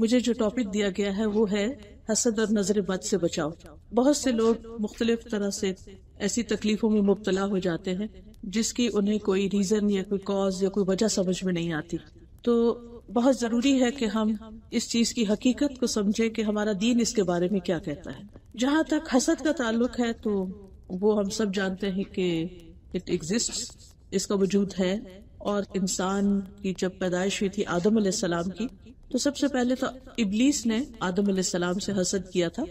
मुझे जो टॉपिक दिया गया है वो है हसद और नजर बद से बचाव बहुत से लोग मुख्तलिफ तरह से ऐसी तकलीफों में मुबतला हो जाते हैं जिसकी उन्हें कोई रीज़न या कोई कॉज या कोई वजह समझ में नहीं आती तो बहुत ज़रूरी है कि हम इस चीज़ की हकीकत को समझे कि हमारा दीन इसके बारे में क्या कहता है जहाँ तक हसद का ताल्लुक है तो वो हम सब जानते हैं कि इट एग्जिस्ट इसका वजूद है और इंसान की जब पैदाइश हुई थी आदम सलाम की तो सबसे पहले तो इबलीस ने आदम सलाम से हसद किया था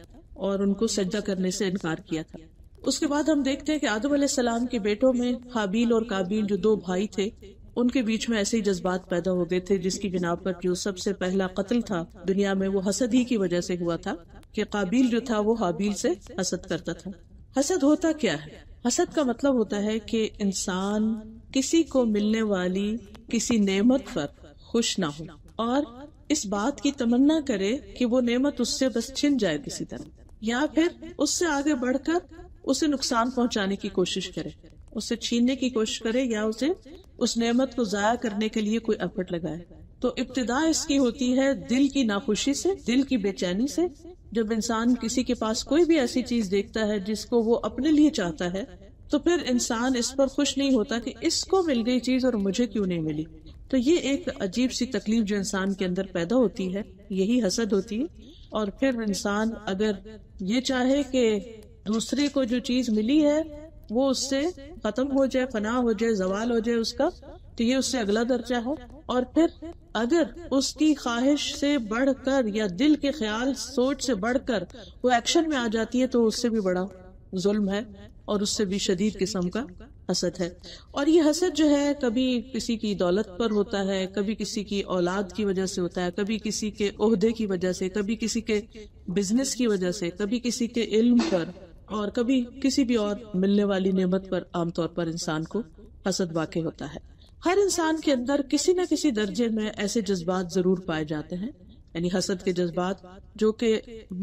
और उनको सज्जा करने से इनकार किया था उसके बाद हम देखते हैं कि आदम सलाम के बेटों में हाबील और काबिल जो दो भाई थे उनके बीच में ऐसे ही जज्बात पैदा हो गए थे जिसकी बिना पर जो सबसे पहला कत्ल था दुनिया में वो हसद ही की वजह से हुआ था कि काबिल जो था वो हाबील से हसद करता था हसद होता क्या है हसद का मतलब होता है कि इंसान किसी को मिलने वाली किसी नेमत पर खुश ना हो और इस बात की तमन्ना करे कि वो नेमत उससे बस छिन जाए किसी तरह या फिर उससे आगे बढ़कर उसे नुकसान पहुंचाने की कोशिश करे उसे छीनने की कोशिश करे या उसे उस नेमत को जाया करने के लिए कोई एफर्ट लगाए तो इब्तदा इसकी होती है दिल की नाखुशी से दिल की बेचैनी से जब इंसान किसी के पास कोई भी ऐसी चीज देखता है जिसको वो अपने लिए चाहता है तो फिर इंसान इस पर खुश नहीं होता कि इसको मिल गई चीज और मुझे क्यों नहीं मिली तो ये एक अजीब सी तकलीफ जो इंसान के अंदर पैदा होती है यही हसद होती है और फिर इंसान अगर ये चाहे कि दूसरे को जो चीज मिली है वो उससे खत्म हो जाए फना हो जाए जवाल हो जाए उसका तो ये उससे अगला दर्जा है और फिर अगर उसकी ख्वाहिश से बढ़कर या दिल के ख्याल सोच से बढ़कर वो एक्शन में आ जाती है तो उससे भी बड़ा जुल्म है और उससे भी शदीद किस्म का हसद है और ये हसद जो है कभी किसी की दौलत पर होता है कभी किसी की औलाद की वजह से होता है कभी किसी के ओहदे की वजह से कभी किसी के बिजनेस की वजह से कभी किसी के इल्म पर और कभी किसी भी और मिलने वाली नेमत पर आमतौर पर इंसान को हसद वाक़ होता है हर इंसान के अंदर किसी न किसी दर्जे में ऐसे जज्बात जरूर पाए जाते हैं यानी हसद के जज्बात जो कि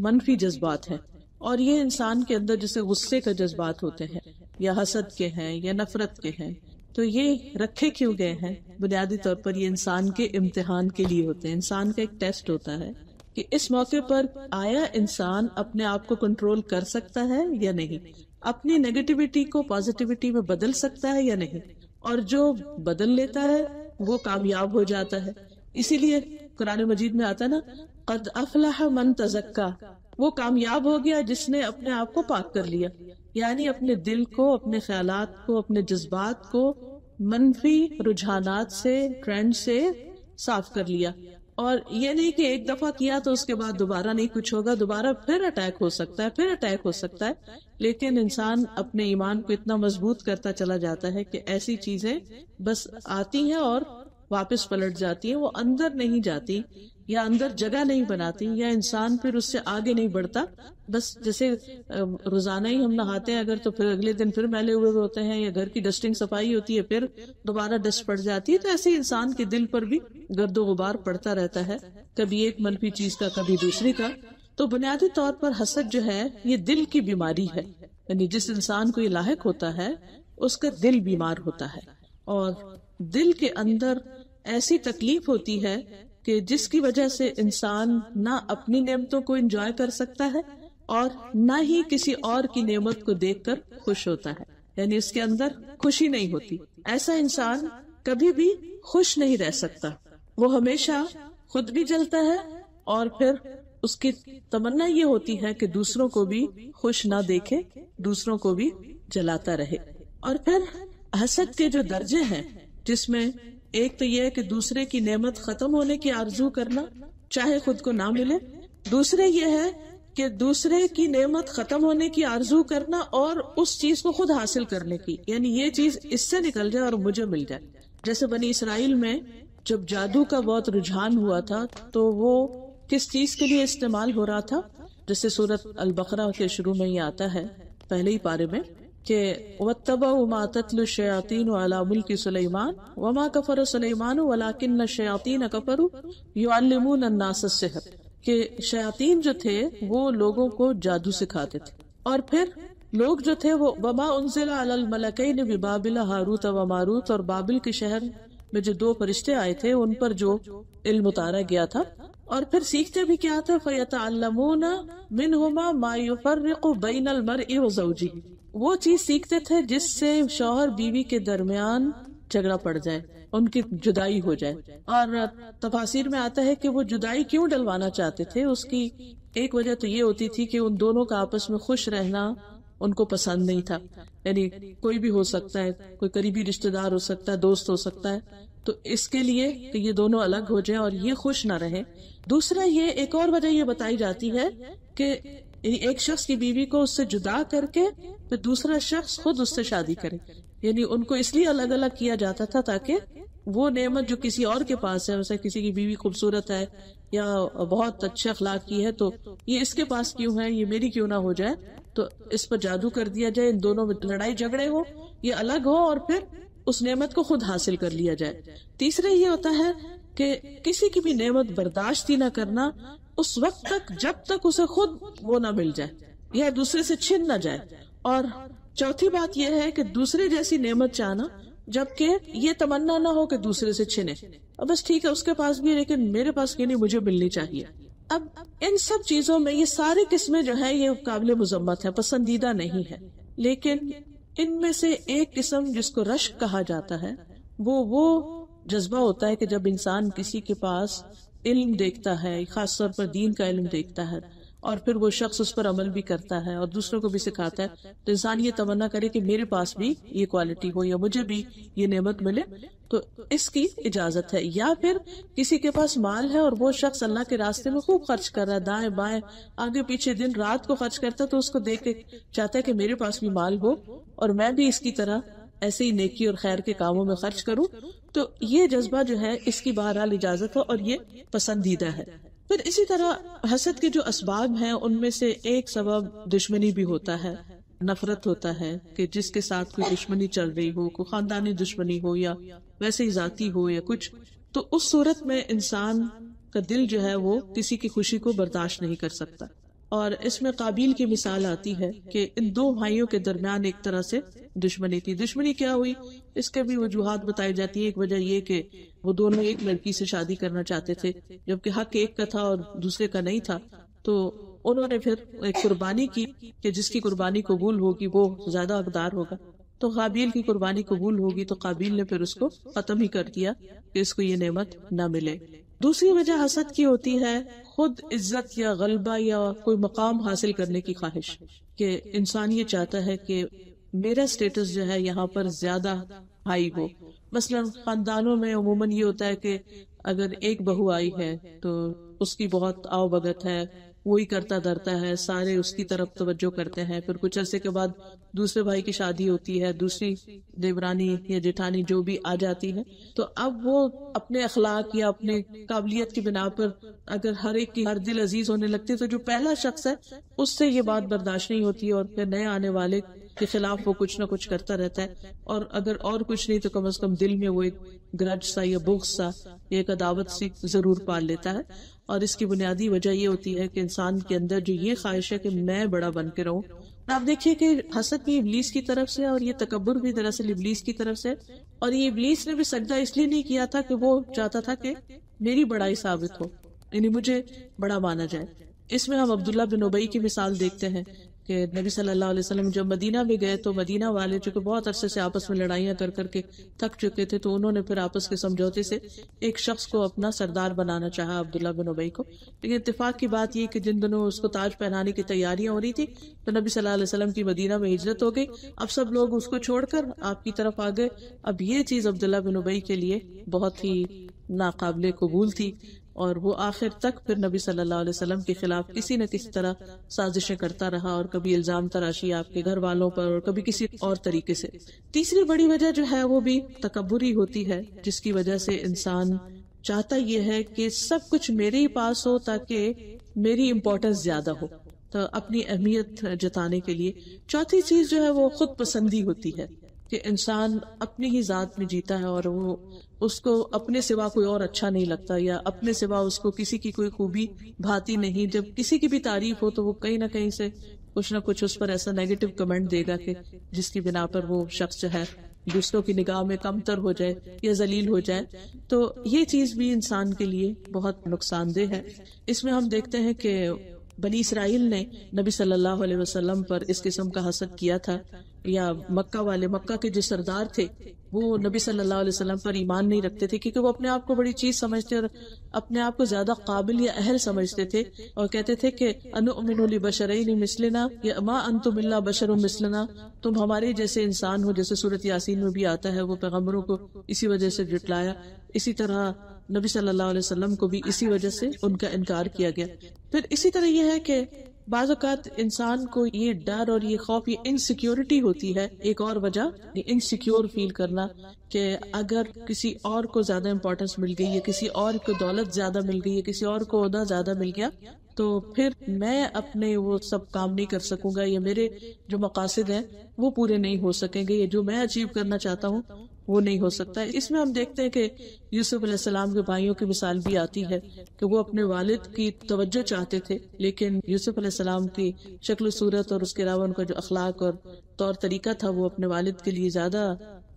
मनफी जज्बात है और ये इंसान के अंदर जैसे गुस्से का जज्बात होते हैं या हसद के हैं या नफरत के हैं तो ये रखे क्यों गए हैं बुनियादी तौर पर ये इंसान के इम्तिहान के लिए होते हैं इंसान का एक टेस्ट होता है कि इस मौके पर आया इंसान अपने आप को कंट्रोल कर सकता है या नहीं अपनी नेगेटिविटी को पॉजिटिविटी में बदल सकता है या नहीं और जो बदल लेता है वो कामयाब हो जाता है इसीलिए कुरान मजीद में आता है ना कद अफलाह मन तजक्का वो कामयाब हो गया जिसने अपने आप को पाक कर लिया यानी अपने दिल को अपने ख्याल को अपने जज्बात को मनफी रुझान से ट्रेंड से साफ कर लिया और ये नहीं कि एक दफा किया तो उसके बाद दोबारा नहीं कुछ होगा दोबारा फिर अटैक हो सकता है फिर अटैक हो सकता है लेकिन इंसान अपने ईमान को इतना मजबूत करता चला जाता है कि ऐसी चीजें बस आती हैं और वापस पलट जाती हैं वो अंदर नहीं जाती या अंदर जगह नहीं बनाती या इंसान फिर उससे आगे नहीं बढ़ता बस जैसे रोजाना ही हम नहाते हैं अगर तो फिर अगले दिन फिर मैले हुए होते हैं या घर की डस्टिंग सफाई होती है फिर दोबारा डस्ट पड़ जाती है तो ऐसे इंसान के दिल पर भी गर्दो गुबार पड़ता रहता है कभी एक मनफी चीज का कभी दूसरी का तो बुनियादी तौर पर हसद जो है ये दिल की बीमारी है यानी जिस इंसान को ये लाक होता है उसका दिल बीमार होता है और दिल के अंदर ऐसी तकलीफ होती है कि जिसकी वजह से इंसान ना अपनी नियमतों को एंजॉय कर सकता है और ना ही किसी और की नियमत को देखकर खुश होता है यानी उसके अंदर खुशी नहीं होती ऐसा इंसान कभी भी खुश नहीं रह सकता वो हमेशा खुद भी जलता है और फिर उसकी तमन्ना ये होती है कि दूसरों को भी खुश ना देखे दूसरों को भी जलाता रहे और फिर हसद के जो दर्जे हैं जिसमें एक तो यह है कि दूसरे की नेमत खत्म होने की आरजू करना चाहे खुद को ना मिले दूसरे यह है कि दूसरे की नेमत खत्म होने की आरजू करना और उस चीज को खुद हासिल करने की यानी ये चीज इससे निकल जाए और मुझे मिल जाए जैसे बनी इसराइल में जब जादू का बहुत रुझान हुआ था तो वो किस चीज के लिए इस्तेमाल हो रहा था जैसे सूरत अल बकरा के शुरू में ही आता है पहले ही पारे में कि शयातीन सुलेमान शयातीन जो थे वो लोगों को जादू सिखाते थे और फिर लोग जो थे वो वमा उनजिला अल मलकैन बिबाबिल हारूत व मारूत और बाबिल के शहर में जो दो फरिश्ते आए थे उन पर जो इल्म उतारा गया था और फिर सीखते भी क्या था फयत मिन हुमा मायुफर बैन अलमर ई वो चीज सीखते थे जिससे शोहर बीवी के दरमियान झगड़ा पड़ जाए उनकी जुदाई हो जाए और तफासिर में आता है कि वो जुदाई क्यों डलवाना चाहते थे उसकी एक वजह तो ये होती थी कि उन दोनों का आपस में खुश रहना उनको पसंद नहीं था यानी कोई भी हो सकता है कोई करीबी रिश्तेदार हो सकता है दोस्त हो सकता है तो इसके लिए कि ये दोनों अलग हो जाए और ये खुश ना रहे दूसरा ये एक और वजह ये बताई जाती है कि यानी एक शख्स की बीवी को उससे जुदा करके फिर दूसरा शख्स खुद उससे शादी करे यानी उनको इसलिए अलग अलग किया जाता था ताकि वो नेमत जो किसी और के पास है वैसे किसी की बीवी खूबसूरत है या बहुत अच्छे अखलाक की है तो ये इसके पास क्यों है ये मेरी क्यों ना हो जाए तो इस पर जादू कर दिया जाए इन दोनों में लड़ाई झगड़े हो ये अलग हो और फिर उस नेमत को खुद हासिल कर लिया जाए तीसरे ये होता है कि किसी की भी नेमत बर्दाश्त ही ना करना उस वक्त तक जब तक उसे खुद वो ना मिल जाए यह दूसरे से छिन ना जाए और चौथी बात यह है कि दूसरे जैसी नेमत चाहना जबकि ये तमन्ना ना हो कि दूसरे से छिने अब बस ठीक है उसके पास भी लेकिन मेरे पास क्यों नहीं मुझे मिलनी चाहिए अब इन सब चीजों में ये सारी किस्में जो है ये काबिल मजम्मत है पसंदीदा नहीं है लेकिन इनमें से एक किस्म जिसको रश्क कहा जाता है वो वो जज्बा होता है कि जब इंसान किसी के पास इल्म देखता है खास तौर पर दीन का इल्म देखता है और फिर वो शख्स उस पर अमल भी करता है और दूसरों को भी सिखाता है तो इंसान ये तमन्ना करे कि मेरे पास भी ये क्वालिटी हो या मुझे भी ये नेमत मिले तो इसकी इजाजत है या फिर किसी के पास माल है और वो शख्स अल्लाह के रास्ते में खूब खर्च कर रहा है दाएं बाएं आगे पीछे दिन रात को खर्च करता है तो उसको देख के चाहता है कि मेरे पास भी माल हो और मैं भी इसकी तरह ऐसे ही नेकी और खैर के कामों में खर्च करूं तो ये जज्बा जो है इसकी बहरहाल इजाजत है और ये पसंदीदा है फिर इसी तरह हसद के जो इसबाब हैं उनमें से एक सबब दुश्मनी भी होता है नफरत होता है कि जिसके साथ कोई दुश्मनी चल रही हो कोई खानदानी दुश्मनी हो या वैसे ही जाती हो या कुछ तो उस सूरत में इंसान का दिल जो है वो किसी की खुशी को बर्दाश्त नहीं कर सकता और इसमें काबिल की मिसाल आती है कि इन दो भाइयों के दरमियान एक तरह से दुश्मनी थी दुश्मनी क्या हुई इसके भी वजूहत बताई जाती है एक वजह ये कि वो दोनों एक लड़की से शादी करना चाहते थे जबकि हक एक का था और दूसरे का नहीं था तो उन्होंने फिर एक कुर्बानी की कि जिसकी कुर्बानी कबूल होगी वो ज्यादा अकदार होगा तो काबिल की कुर्बानी कबूल होगी तो काबिल ने फिर उसको खत्म ही कर दिया कि इसको ये नेमत न मिले दूसरी वजह हसद की होती है खुद इज्जत या गलबा या कोई मकाम हासिल करने की ख्वाहिश कि इंसान ये चाहता है कि मेरा स्टेटस जो है यहाँ पर ज्यादा हाई हो मसलन खानदानों में अमूमन ये होता है कि अगर एक बहू आई है तो उसकी बहुत आओ भगत है वो ही करता धरता है सारे उसकी तरफ तवज्जो करते हैं फिर कुछ अरसे के बाद दूसरे भाई की शादी होती है दूसरी देवरानी या जेठानी जो भी आ जाती है तो अब वो अपने अखलाक या अपने काबिलियत की बिना पर अगर हर एक की हर दिल अजीज होने लगती है तो जो पहला शख्स है उससे ये बात बर्दाश्त नहीं होती और फिर नए आने वाले के खिलाफ वो कुछ ना कुछ करता रहता है और अगर और कुछ नहीं तो कम अज कम दिल में वो एक ग्रज सा या बुख सा या एक अदावत सी जरूर पाल लेता है और इसकी बुनियादी वजह ये होती है कि इंसान के अंदर जो ये ख्वाहिश है कि मैं बड़ा बन के रहूँ आप देखिए कि हसद भी इबलीस की तरफ से और ये तकबर भी दरअसल इबलीस की तरफ से और ये इबलीस ने भी सजदा इसलिए नहीं किया था कि वो चाहता था कि मेरी बड़ाई साबित हो यानी मुझे बड़ा माना जाए इसमें हम अब्दुल्ला बिन उबई की मिसाल देखते हैं कि नबी सल्लल्लाहु अलैहि वसल्लम जब मदीना भी गए तो मदीना वाले चूंकि बहुत अरसे से आपस में लड़ाइयाँ कर करके थक चुके थे तो उन्होंने फिर आपस के समझौते से एक शख्स को अपना सरदार बनाना चाहा अब्दुल्ला बिन उबई को लेकिन इतफाक की बात यह कि जिन दिनों उसको ताज पहनाने की तैयारियां हो रही थी तो नबी सल्लल्लाहु अलैहि वसल्लम की मदीना में हिजरत हो गई अब सब लोग उसको छोड़कर आपकी तरफ आ गए अब ये चीज़ अब्दुल्ला बिन उबई के लिए बहुत ही नाकबले कबूल थी और वो आखिर तक फिर नबी सल्लल्लाहु अलैहि वसल्लम के खिलाफ किसी न किसी तरह साजिशें करता रहा और कभी इल्ज़ाम तराशी आपके घर वालों पर और कभी किसी और तरीके से तीसरी बड़ी वजह जो है वो भी तकबरी होती है जिसकी वजह से इंसान चाहता यह है कि सब कुछ मेरे ही पास हो ताकि मेरी इम्पोर्टेंस ज्यादा हो तो अपनी अहमियत जताने के लिए चौथी चीज जो है वो खुद पसंदी होती है कि इंसान अपनी ही जात में जीता है और वो उसको अपने सिवा कोई और अच्छा नहीं लगता या अपने सिवा उसको किसी की कोई खूबी भाती नहीं जब किसी की भी तारीफ हो तो वो कहीं ना कहीं से कुछ ना कुछ उस पर ऐसा नेगेटिव कमेंट देगा कि जिसकी बिना पर वो शख्स जो है दूसरों की निगाह में कमतर हो जाए या जलील हो जाए तो ये चीज भी इंसान के लिए बहुत नुकसानदेह है इसमें हम देखते हैं कि बनी इसराइल ने नबी सल्लल्लाहु अलैहि वसल्लम पर इस किस्म का हसद किया था या मक्का वाले मक्का के जो सरदार थे वो नबी सल्लल्लाहु अलैहि वसल्लम पर ईमान नहीं रखते थे क्योंकि वो अपने आप को बड़ी चीज समझते और अपने आप को ज्यादा काबिल या अहल समझते थे और कहते थे कि अनुमिनोली बशरई मिसलना या अमा अंतुमिल्ला बशर मिसलना तुम हमारे जैसे इंसान हो जैसे सूरत यासीन में भी आता है वो पैगम्बरों को इसी वजह से जुटलाया इसी तरह नबी सल्लल्लाहु अलैहि वसल्लम को भी इसी वजह से उनका इनकार किया गया फिर इसी तरह यह है कि बाज़ात इंसान को ये डर और ये खौफ ये इनसिक्योरिटी होती है एक और वजह इनसिक्योर फील करना कि अगर किसी और को ज़्यादा इम्पोर्टेंस मिल गई है किसी और को दौलत ज़्यादा मिल गई है किसी और को अहदा ज़्यादा मिल गया तो फिर मैं अपने वो सब काम नहीं कर सकूंगा या मेरे जो मकासद हैं वो पूरे नहीं हो सकेंगे या जो मैं अचीव करना चाहता हूँ वो नहीं हो सकता इसमें हम देखते हैं कि यूसुफ अलैहिस्सलाम के भाइयों की मिसाल भी आती है कि वो अपने वालिद की तवज्जो चाहते थे लेकिन यूसुफ अलैहिस्सलाम की शक्ल सूरत और उसके अलावा उनका जो अखलाक और तौर तरीका था वो अपने वालिद के लिए ज्यादा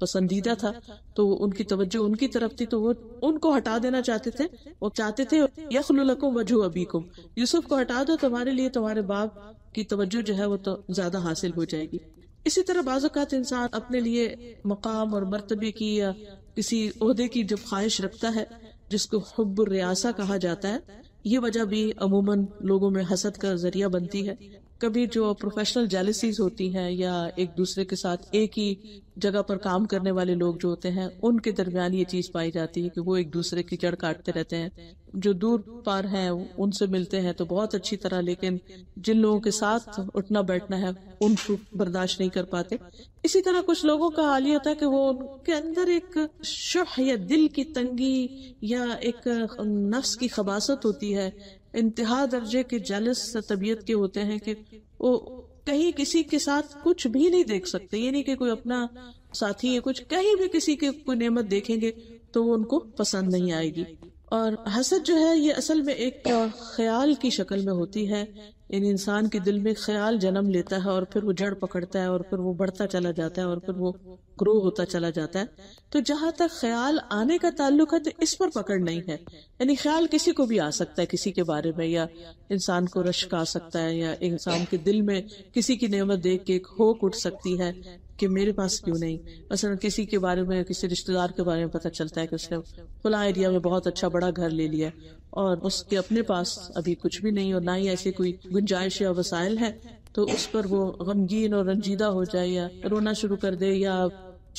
पसंदीदा था तो उनकी तवज्जो उनकी तरफ थी तो वो उनको हटा देना चाहते थे वो चाहते थे यखलकुम वजू अबीकुम यूसुफ को हटा दो तुम्हारे लिए तुम्हारे बाप की तवज्जो जो है वो तो ज्यादा हासिल हो जाएगी इसी तरह बाज़ात इंसान अपने लिए मकाम और मरतबे की या किसी अहदे की जब ख्वाहिश रखता है जिसको हब रियासा कहा जाता है ये वजह भी अमूमन लोगों में हसद का जरिया बनती है कभी जो प्रोफेशनल जेलिसीज होती हैं या एक दूसरे के साथ एक ही जगह पर काम करने वाले लोग जो होते हैं उनके दरमियान ये चीज़ पाई जाती है कि वो एक दूसरे की जड़ काटते रहते हैं जो दूर पार हैं उनसे मिलते हैं तो बहुत अच्छी तरह लेकिन जिन लोगों के साथ उठना बैठना है उनको बर्दाश्त नहीं कर पाते इसी तरह कुछ लोगों का हाल ही होता है कि वो उनके अंदर एक शह या दिल की तंगी या एक नफ्स की खबासत होती है इंतहा दर्जे के जलस तबीयत के होते हैं कि वो कहीं किसी के साथ कुछ भी नहीं देख सकते ये नहीं कि कोई अपना साथी है कुछ कहीं भी किसी के कोई नेमत देखेंगे तो वो उनको पसंद नहीं आएगी और हसद जो है ये असल में एक ख्याल की शक्ल में होती है इन इंसान के दिल में ख्याल जन्म लेता है और फिर वो जड़ पकड़ता है और फिर वो बढ़ता चला जाता है और फिर वो ग्रो होता चला जाता है तो जहां तक ख्याल आने का ताल्लुक है तो इस पर पकड़ नहीं है यानी ख्याल किसी को भी आ सकता है किसी के बारे में या इंसान को रश्क आ सकता है या इंसान के दिल में किसी की नियमत देख के होक उठ सकती है कि मेरे पास क्यों नहीं मसलन किसी के बारे में किसी रिश्तेदार के बारे में पता चलता है कि उसने खुला एरिया में बहुत अच्छा बड़ा घर ले लिया और उसके अपने पास अभी कुछ भी नहीं और ना ही ऐसी कोई गुंजाइश या वसायल है तो उस पर वो गमगीन और रंजीदा हो जाए या रोना शुरू कर दे या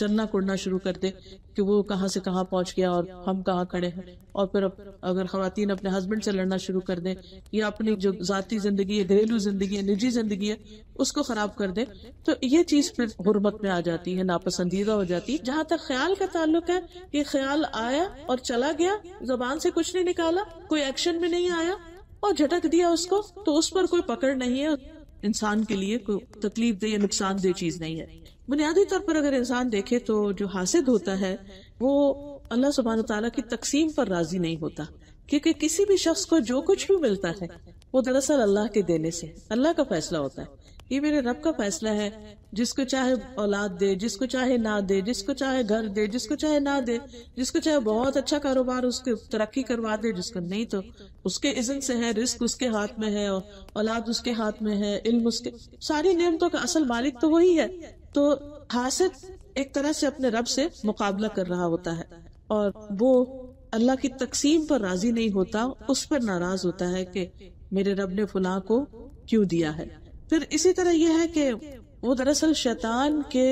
चलना कुड़ना शुरू कर दे कि वो कहाँ से कहाँ पहुँच गया और हम कहाँ खड़े हैं और फिर अगर खातन अपने हस्बैंड से लड़ना शुरू कर दें या अपनी जो ज़ाती ज़िंदगी है घरेलू ज़िंदगी है निजी ज़िंदगी है उसको ख़राब कर दे तो ये चीज़ फिर गुरबत में आ जाती है नापसंदीदा हो जाती है जहाँ तक ख्याल का ताल्लुक है ये ख्याल आया और चला गया जबान से कुछ नहीं निकाला कोई एक्शन में नहीं आया और झटक दिया उसको तो उस पर कोई पकड़ नहीं है इंसान के लिए कोई तकलीफ दे या दे चीज़ नहीं है बुनियादी तौर पर अगर इंसान देखे तो जो हासिद होता है वो अल्लाह सुबहान तला की तकसीम पर राजी नहीं होता क्योंकि किसी भी शख्स को जो कुछ भी मिलता है वो दरअसल अल्लाह के देने से अल्लाह का फैसला होता है ये मेरे रब का फैसला है जिसको चाहे औलाद दे जिसको चाहे ना दे जिसको चाहे घर दे जिसको चाहे ना दे जिसको चाहे बहुत अच्छा कारोबार उसके तरक्की करवा दे जिसको नहीं तो उसके इज्जत से है रिस्क उसके हाथ में है औलाद उसके हाथ में है इल्म उसके सारी नियमतों का असल मालिक तो वही है तो हासिद एक तरह से अपने रब से मुकाबला कर रहा होता है और वो अल्लाह की तकसीम पर राजी नहीं होता उस पर नाराज होता है कि मेरे रब ने फुला को क्यों दिया है फिर इसी तरह यह है कि वो दरअसल शैतान के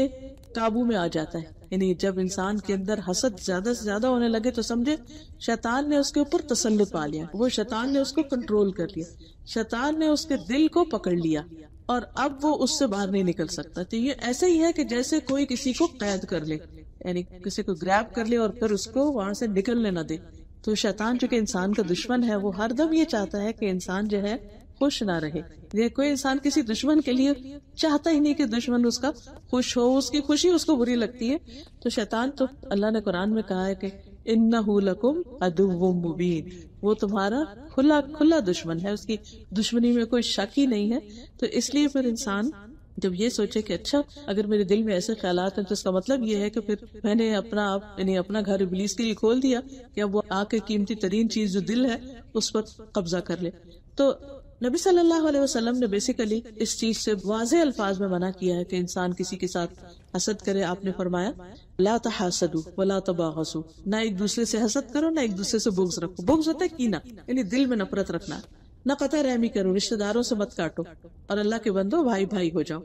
काबू में आ जाता है यानी जब इंसान के अंदर हसद ज्यादा से ज्यादा होने लगे तो समझे शैतान ने उसके ऊपर तसल्लुत पा लिया वो शैतान ने उसको कंट्रोल कर लिया शैतान ने उसके दिल को पकड़ लिया और अब वो उससे बाहर नहीं निकल सकता तो ये ऐसे ही है कि जैसे कोई किसी को कैद कर ले यानी किसी को ग्रैब कर ले और फिर उसको वहां से निकलने ना दे तो शैतान चूंकि इंसान का दुश्मन है वो हर दम ये चाहता है कि इंसान जो है खुश ना रहे ये कोई इंसान किसी दुश्मन के लिए चाहता ही नहीं कि दुश्मन उसका खुश हो उसकी खुशी उसको बुरी लगती है तो शैतान तो अल्लाह ने कुरान में कहा है कि मुबीन वो तुम्हारा खुला खुला दुश्मन है उसकी दुश्मनी में कोई शक ही नहीं है तो इसलिए फिर इंसान जब ये सोचे कि अच्छा अगर मेरे दिल में ऐसे ख्याल हैं तो इसका मतलब ये है कि फिर मैंने अपना आप यानी अपना घर इबलीस के लिए खोल दिया कि अब वो आके कीमती तरीन चीज जो दिल है उस पर कब्जा कर ले तो नबी सल्लल्लाहु अलैहि वसल्लम ने बेसिकली इस चीज से वाज अल्फाज में मना किया है कि इंसान किसी के साथ हसद करे आपने फरमाया ला व ला ना एक दूसरे से हसद करो ना एक दूसरे से बुग्स रखो बुग्स होता है कीना यानी दिल में नफरत रखना न कतः रहमी करो रिश्तेदारों से मत काटो और अल्लाह के बंदो भाई भाई हो जाओ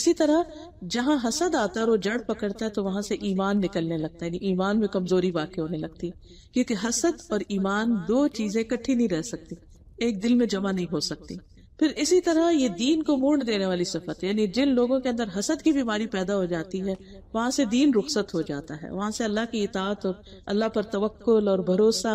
इसी तरह जहाँ हसद आता है और जड़ पकड़ता है तो वहां से ईमान निकलने लगता है ईमान में कमजोरी वाकई होने लगती है क्योंकि हसद और ईमान दो चीजें इकट्ठी नहीं रह सकती एक दिल में जमा नहीं हो सकती फिर इसी तरह ये दीन को मोड़ देने वाली सफत यानी जिन लोगों के अंदर हसद की बीमारी पैदा हो जाती है वहां से दीन रुखसत हो जाता है वहां से अल्लाह की इतात और अल्लाह पर तवक्ल और भरोसा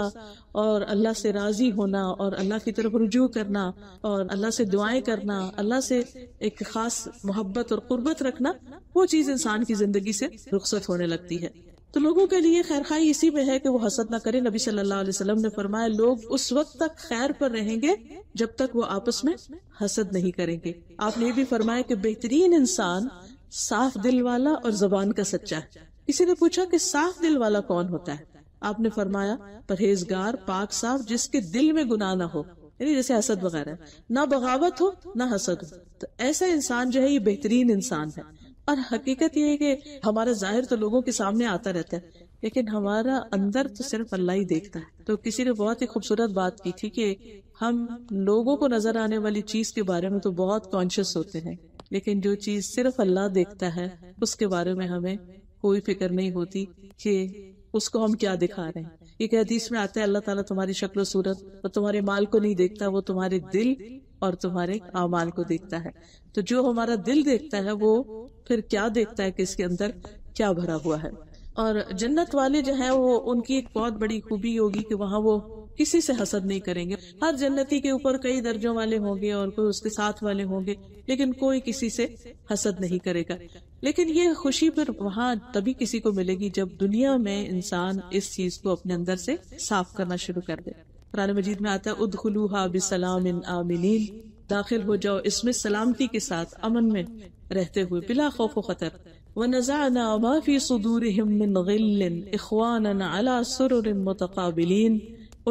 और अल्लाह से राजी होना और अल्लाह की तरफ रुजू करना और अल्लाह से दुआएं करना अल्लाह से एक खास मोहब्बत और कुर्बत रखना वो चीज इंसान की जिंदगी से रुखसत होने लगती है तो लोगों के लिए खैर खाई इसी में है कि वो हसद ना करें नबी सल्लल्लाहु अलैहि वसल्लम ने फरमाया लोग उस वक्त तक खैर पर रहेंगे जब तक वो आपस में हसद नहीं करेंगे आपने ये भी फरमाया कि बेहतरीन इंसान साफ दिल वाला और जबान का सच्चा है किसी ने पूछा कि साफ दिल वाला कौन होता है आपने फरमाया परहेजगार पाक साफ जिसके दिल में गुनाह ना हो यानी जैसे हसद वगैरह ना बगावत हो ना हसद हो तो ऐसा इंसान जो है ये बेहतरीन इंसान है और हकीकत ये है कि हमारा जाहिर तो लोगों के सामने आता रहता है लेकिन हमारा अंदर तो सिर्फ अल्लाह ही देखता है तो किसी ने बहुत ही खूबसूरत बात की थी कि हम लोगों को नजर आने वाली चीज के बारे में तो बहुत कॉन्शियस होते हैं लेकिन जो चीज सिर्फ अल्लाह देखता है उसके बारे में हमें कोई फिक्र नहीं होती कि उसको हम क्या दिखा रहे हैं एक हदीस में आता है अल्लाह ताला तुम्हारी शक्ल सूरत और तुम्हारे माल को नहीं देखता वो तुम्हारे दिल और तुम्हारे अमाल को देखता है तो जो हमारा दिल देखता है वो फिर क्या देखता है कि इसके अंदर क्या भरा हुआ है और जन्नत वाले जो है वो उनकी एक बहुत बड़ी खूबी होगी कि वहाँ वो किसी से हसद नहीं करेंगे हर जन्नति के ऊपर कई दर्जों वाले होंगे और कोई उसके साथ वाले होंगे लेकिन कोई किसी से हसद नहीं करेगा लेकिन ये खुशी फिर वहाँ तभी किसी को मिलेगी जब दुनिया में इंसान इस चीज को अपने अंदर से साफ करना शुरू कर दे कुरान मजीद में आता है उदखलूहा बिसलाम आमिनीन दाखिल हो जाओ इसमें सलामती के साथ अमन में रहते हुए बिला खौफ खतर व नज़ाना माफ़ी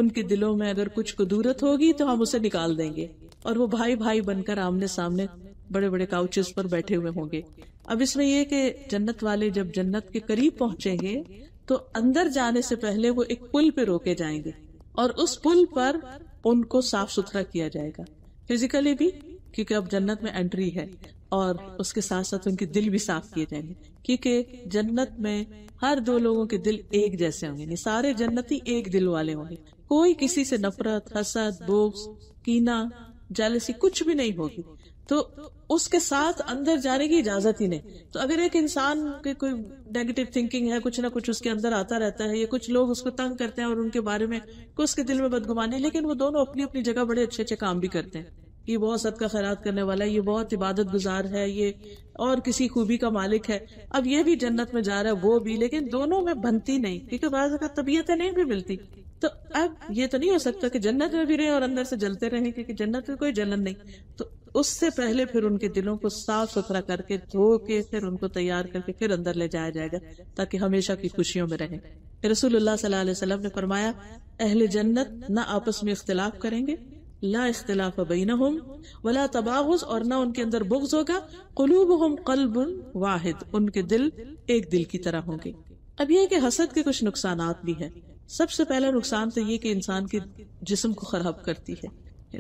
उनके दिलों में अगर कुछ कदूरत होगी तो हम उसे निकाल देंगे और वो भाई भाई बनकर आमने सामने बड़े बड़े काउचेस पर बैठे हुए होंगे अब इसमें ये कि जन्नत वाले जब जन्नत के करीब पहुंचेंगे तो अंदर जाने से पहले वो एक पुल पे रोके जाएंगे और उस पुल पर उनको साफ सुथरा किया जाएगा फिजिकली भी क्योंकि अब जन्नत में एंट्री है और उसके साथ साथ उनके दिल भी साफ किए जाएंगे क्योंकि जन्नत में हर दो लोगों के दिल एक जैसे होंगे सारे जन्नती एक दिल वाले होंगे कोई किसी से नफरत हसद बोक्स कीना जालसी कुछ भी नहीं होगी तो उसके साथ अंदर जाने की इजाजत ही नहीं तो अगर एक इंसान के कोई नेगेटिव थिंकिंग है कुछ ना कुछ उसके अंदर आता रहता है ये कुछ लोग उसको तंग करते हैं और उनके बारे में कुछ उसके दिल में बदगुमाने लेकिन वो दोनों अपनी अपनी जगह बड़े अच्छे अच्छे काम भी करते हैं ये बहुत सदका खैरात करने वाला है ये बहुत इबादत गुजार है ये और किसी खूबी का मालिक है अब ये भी जन्नत में जा रहा है वो भी लेकिन दोनों में बनती नहीं क्योंकि बाज तबीयतें नहीं भी मिलती तो अब ये तो नहीं हो सकता कि जन्नत में भी रहे और अंदर से जलते रहे क्योंकि जन्नत में कोई जलन नहीं तो उससे पहले फिर उनके दिलों को साफ सुथरा करके धो के फिर उनको तैयार करके फिर अंदर ले जाया जाएगा ताकि हमेशा की खुशियों में रहें रसूलुल्लाह सल्लल्लाहु अलैहि वसल्लम ने फरमाया अहले जन्नत ना आपस में इख्तिलाफ करेंगे ला इख्तिलाफ बीना हम वला तबाहुज और न उनके अंदर बुग्ज होगा कलूब हम कल्ब वाहिद उनके दिल एक दिल की तरह होंगे अब यह कि हसद के कुछ नुकसान भी है सबसे पहला नुकसान तो ये कि इंसान के जिस्म को खराब करती है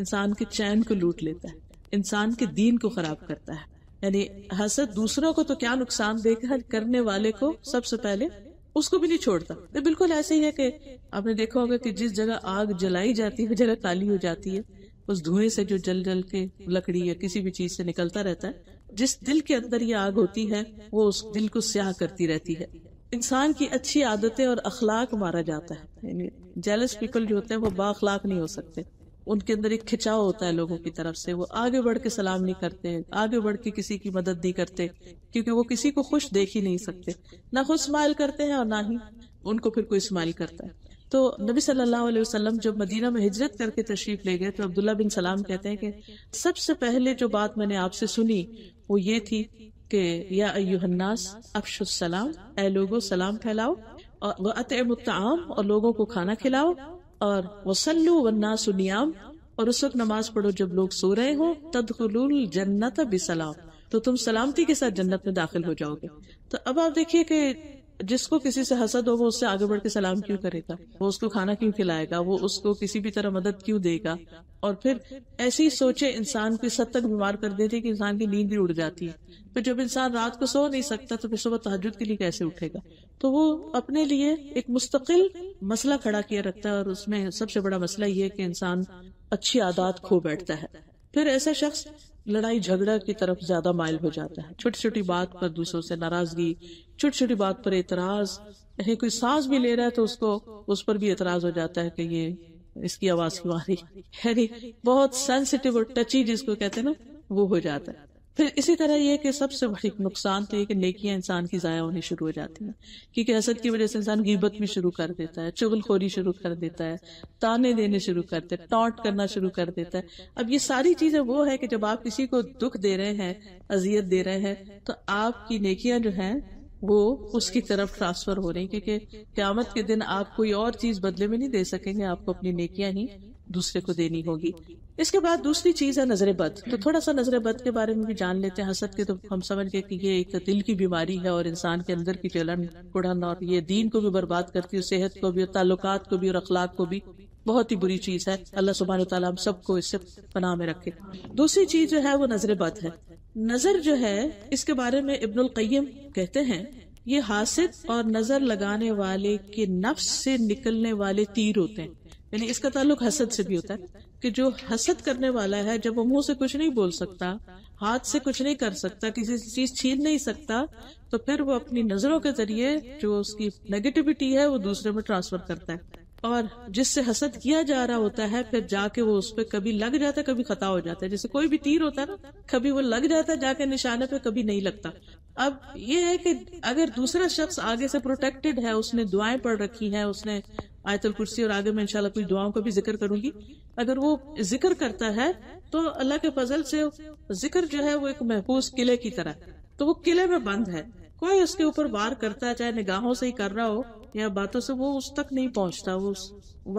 इंसान के चैन को लूट लेता है इंसान के दीन को खराब करता है यानी हसद दूसरों को तो क्या नुकसान देगा करने वाले को सबसे पहले उसको भी नहीं छोड़ता तो बिल्कुल ऐसे ही है कि आपने देखा होगा कि जिस जगह आग जलाई जाती है जगह काली हो जाती है उस धुएं से जो जल जल के लकड़ी या किसी भी चीज से निकलता रहता है जिस दिल के अंदर ये आग होती है वो उस दिल को स्याह करती रहती है इंसान की अच्छी आदतें और अखलाक मारा जाता है यानी जेलस पीपल जो होते हैं वो बाखलाक नहीं हो सकते उनके अंदर एक खिंचाव होता है लोगों की तरफ से वो आगे बढ़ के सलाम नहीं करते हैं आगे बढ़ के किसी की मदद नहीं करते क्योंकि वो किसी को खुश देख ही नहीं सकते ना खुद स्माइल करते हैं और ना ही उनको फिर कोई स्माइल करता है तो नबी सल्लल्लाहु अलैहि वसल्लम जब मदीना में हिजरत करके तशरीफ ले गए तो अब्दुल्ला बिन सलाम कहते हैं कि सबसे पहले जो बात मैंने आपसे सुनी वो ये थी कि या अयुहन्नास अफशुसलाम ए लोगो सलाम फैलाओ और वत आम और लोगों को खाना खिलाओ और वसल्लु वन्ना सुनियाम और उस वक्त नमाज पढ़ो जब लोग सो रहे हो तदखलुल जन्नत बिसलाम तो तुम सलामती के साथ जन्नत में दाखिल हो जाओगे तो अब आप देखिए कि जिसको किसी से हसद हो वो उससे आगे बढ़ के सलाम क्यों करेगा वो उसको खाना क्यों खिलाएगा वो उसको किसी भी तरह मदद क्यों देगा और फिर ऐसी सोचे इंसान को सद तक बीमार कर देती है कि इंसान की नींद भी उड़ जाती है फिर जब इंसान रात को सो नहीं सकता तो फिर सुबह तहजद के लिए कैसे उठेगा तो वो अपने लिए एक मुस्तकिल मसला खड़ा किया रखता है और उसमें सबसे बड़ा मसला ये है कि इंसान अच्छी आदात खो बैठता है फिर ऐसा शख्स लड़ाई झगड़ा की तरफ ज्यादा माइल हो जाता है छोटी छोटी बात पर दूसरों से नाराजगी छोटी छोटी बात पर एतराज कहीं कोई सांस भी ले रहा है तो उसको उस पर भी एतराज हो जाता है कि ये इसकी आवाज क्यों आ रही है बहुत सेंसिटिव और टची जिसको कहते हैं ना वो हो जाता है फिर इसी तरह यह कि सबसे बड़ी नुकसान तो ये कि नेकियां इंसान की ज़ाया होनी शुरू हो जाती हैं क्योंकि हसद की वजह से इंसान गिबत में शुरू कर देता है चुगलखोरी शुरू कर देता है ताने देने शुरू करते है टॉट करना शुरू कर देता है अब ये सारी चीज़ें वो है कि जब आप किसी को दुख दे रहे हैं अजियत दे रहे हैं तो आपकी नेकियां जो हैं वो उसकी तरफ ट्रांसफर हो रही है क्योंकि क्यामत के दिन आप कोई और चीज़ बदले में नहीं दे सकेंगे आपको अपनी नेकियां ही दूसरे को देनी होगी इसके बाद दूसरी चीज है नजर बद तो थोड़ा सा नजर बद के बारे में भी जान लेते हैं हसद के तो हम समझ गए कि ये एक दिल की बीमारी है और इंसान के अंदर की जलन कुड़न और ये दीन को भी बर्बाद करती है सेहत को भी और ताल्लुकात को भी और अखलाक को भी बहुत ही बुरी चीज है अल्लाह सुबहान तला हम सबको इससे पनाह में रखे दूसरी चीज जो है वो नजर बद है नजर जो है इसके बारे में इब्नुल कय्यम कहते हैं ये हासिद और नजर लगाने वाले के नफ्स से निकलने वाले तीर होते हैं यानी इसका ताल्लुक हसद से भी होता है कि जो हसद करने वाला है जब वो मुंह से कुछ नहीं बोल सकता हाथ से कुछ नहीं कर सकता किसी से चीज छीन नहीं सकता तो फिर वो अपनी नजरों के जरिए जो उसकी नेगेटिविटी है वो दूसरे में ट्रांसफर करता है और जिससे हसद किया जा रहा होता है फिर जाके वो उस पर कभी लग जाता है कभी खता हो जाता है जैसे कोई भी तीर होता है ना कभी वो लग जाता है जाके निशाने पे कभी नहीं लगता अब ये है कि अगर दूसरा शख्स आगे से प्रोटेक्टेड है उसने दुआएं पढ़ रखी हैं उसने आयतल कुर्सी और आगे मैं इंशाल्लाह कुछ दुआओं का भी जिक्र करूंगी अगर वो जिक्र करता है तो अल्लाह के फजल से जिक्र जो है वो एक महफूज किले की तरह तो वो किले में बंद है कोई उसके ऊपर वार करता है चाहे निगाहों से ही कर रहा हो या बातों से वो उस तक नहीं पहुंचता वो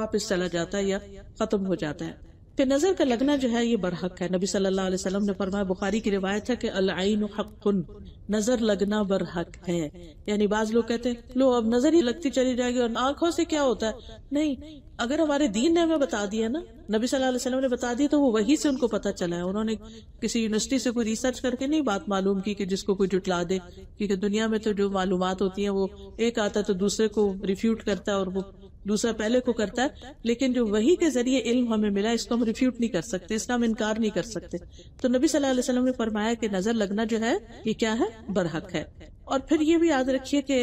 वापस चला जाता है या खत्म हो जाता है कि नजर का लगना जो है ये बरहक है नबी सल्लल्लाहु अलैहि वसल्लम ने फरमाया बुखारी की रिवायत है कि अलाइन हकुन नजर लगना बरहक है यानी बाज लोग कहते हैं लो अब नजर ही लगती चली जाएगी और आंखों से क्या होता है नहीं अगर हमारे दीन ने हमें बता दिया ना नबी सल्लल्लाहु अलैहि वसल्लम ने बता दिया तो वो वही से उनको पता चला है उन्होंने किसी यूनिवर्सिटी से कोई रिसर्च करके नहीं बात मालूम की कि जिसको कोई जुटला दे क्योंकि दुनिया में तो जो मालूम होती है वो एक आता है तो दूसरे को रिफ्यूट करता है और वो दूसरा पहले को करता है लेकिन जो वही के जरिए इल्म हमें मिला इसको हम रिफ्यूट नहीं कर सकते इसका हम इनकार नहीं कर सकते तो नबी सल्लल्लाहु अलैहि वसल्लम ने फरमाया कि नजर लगना जो है ये क्या है बरहक है और फिर ये भी याद रखिए कि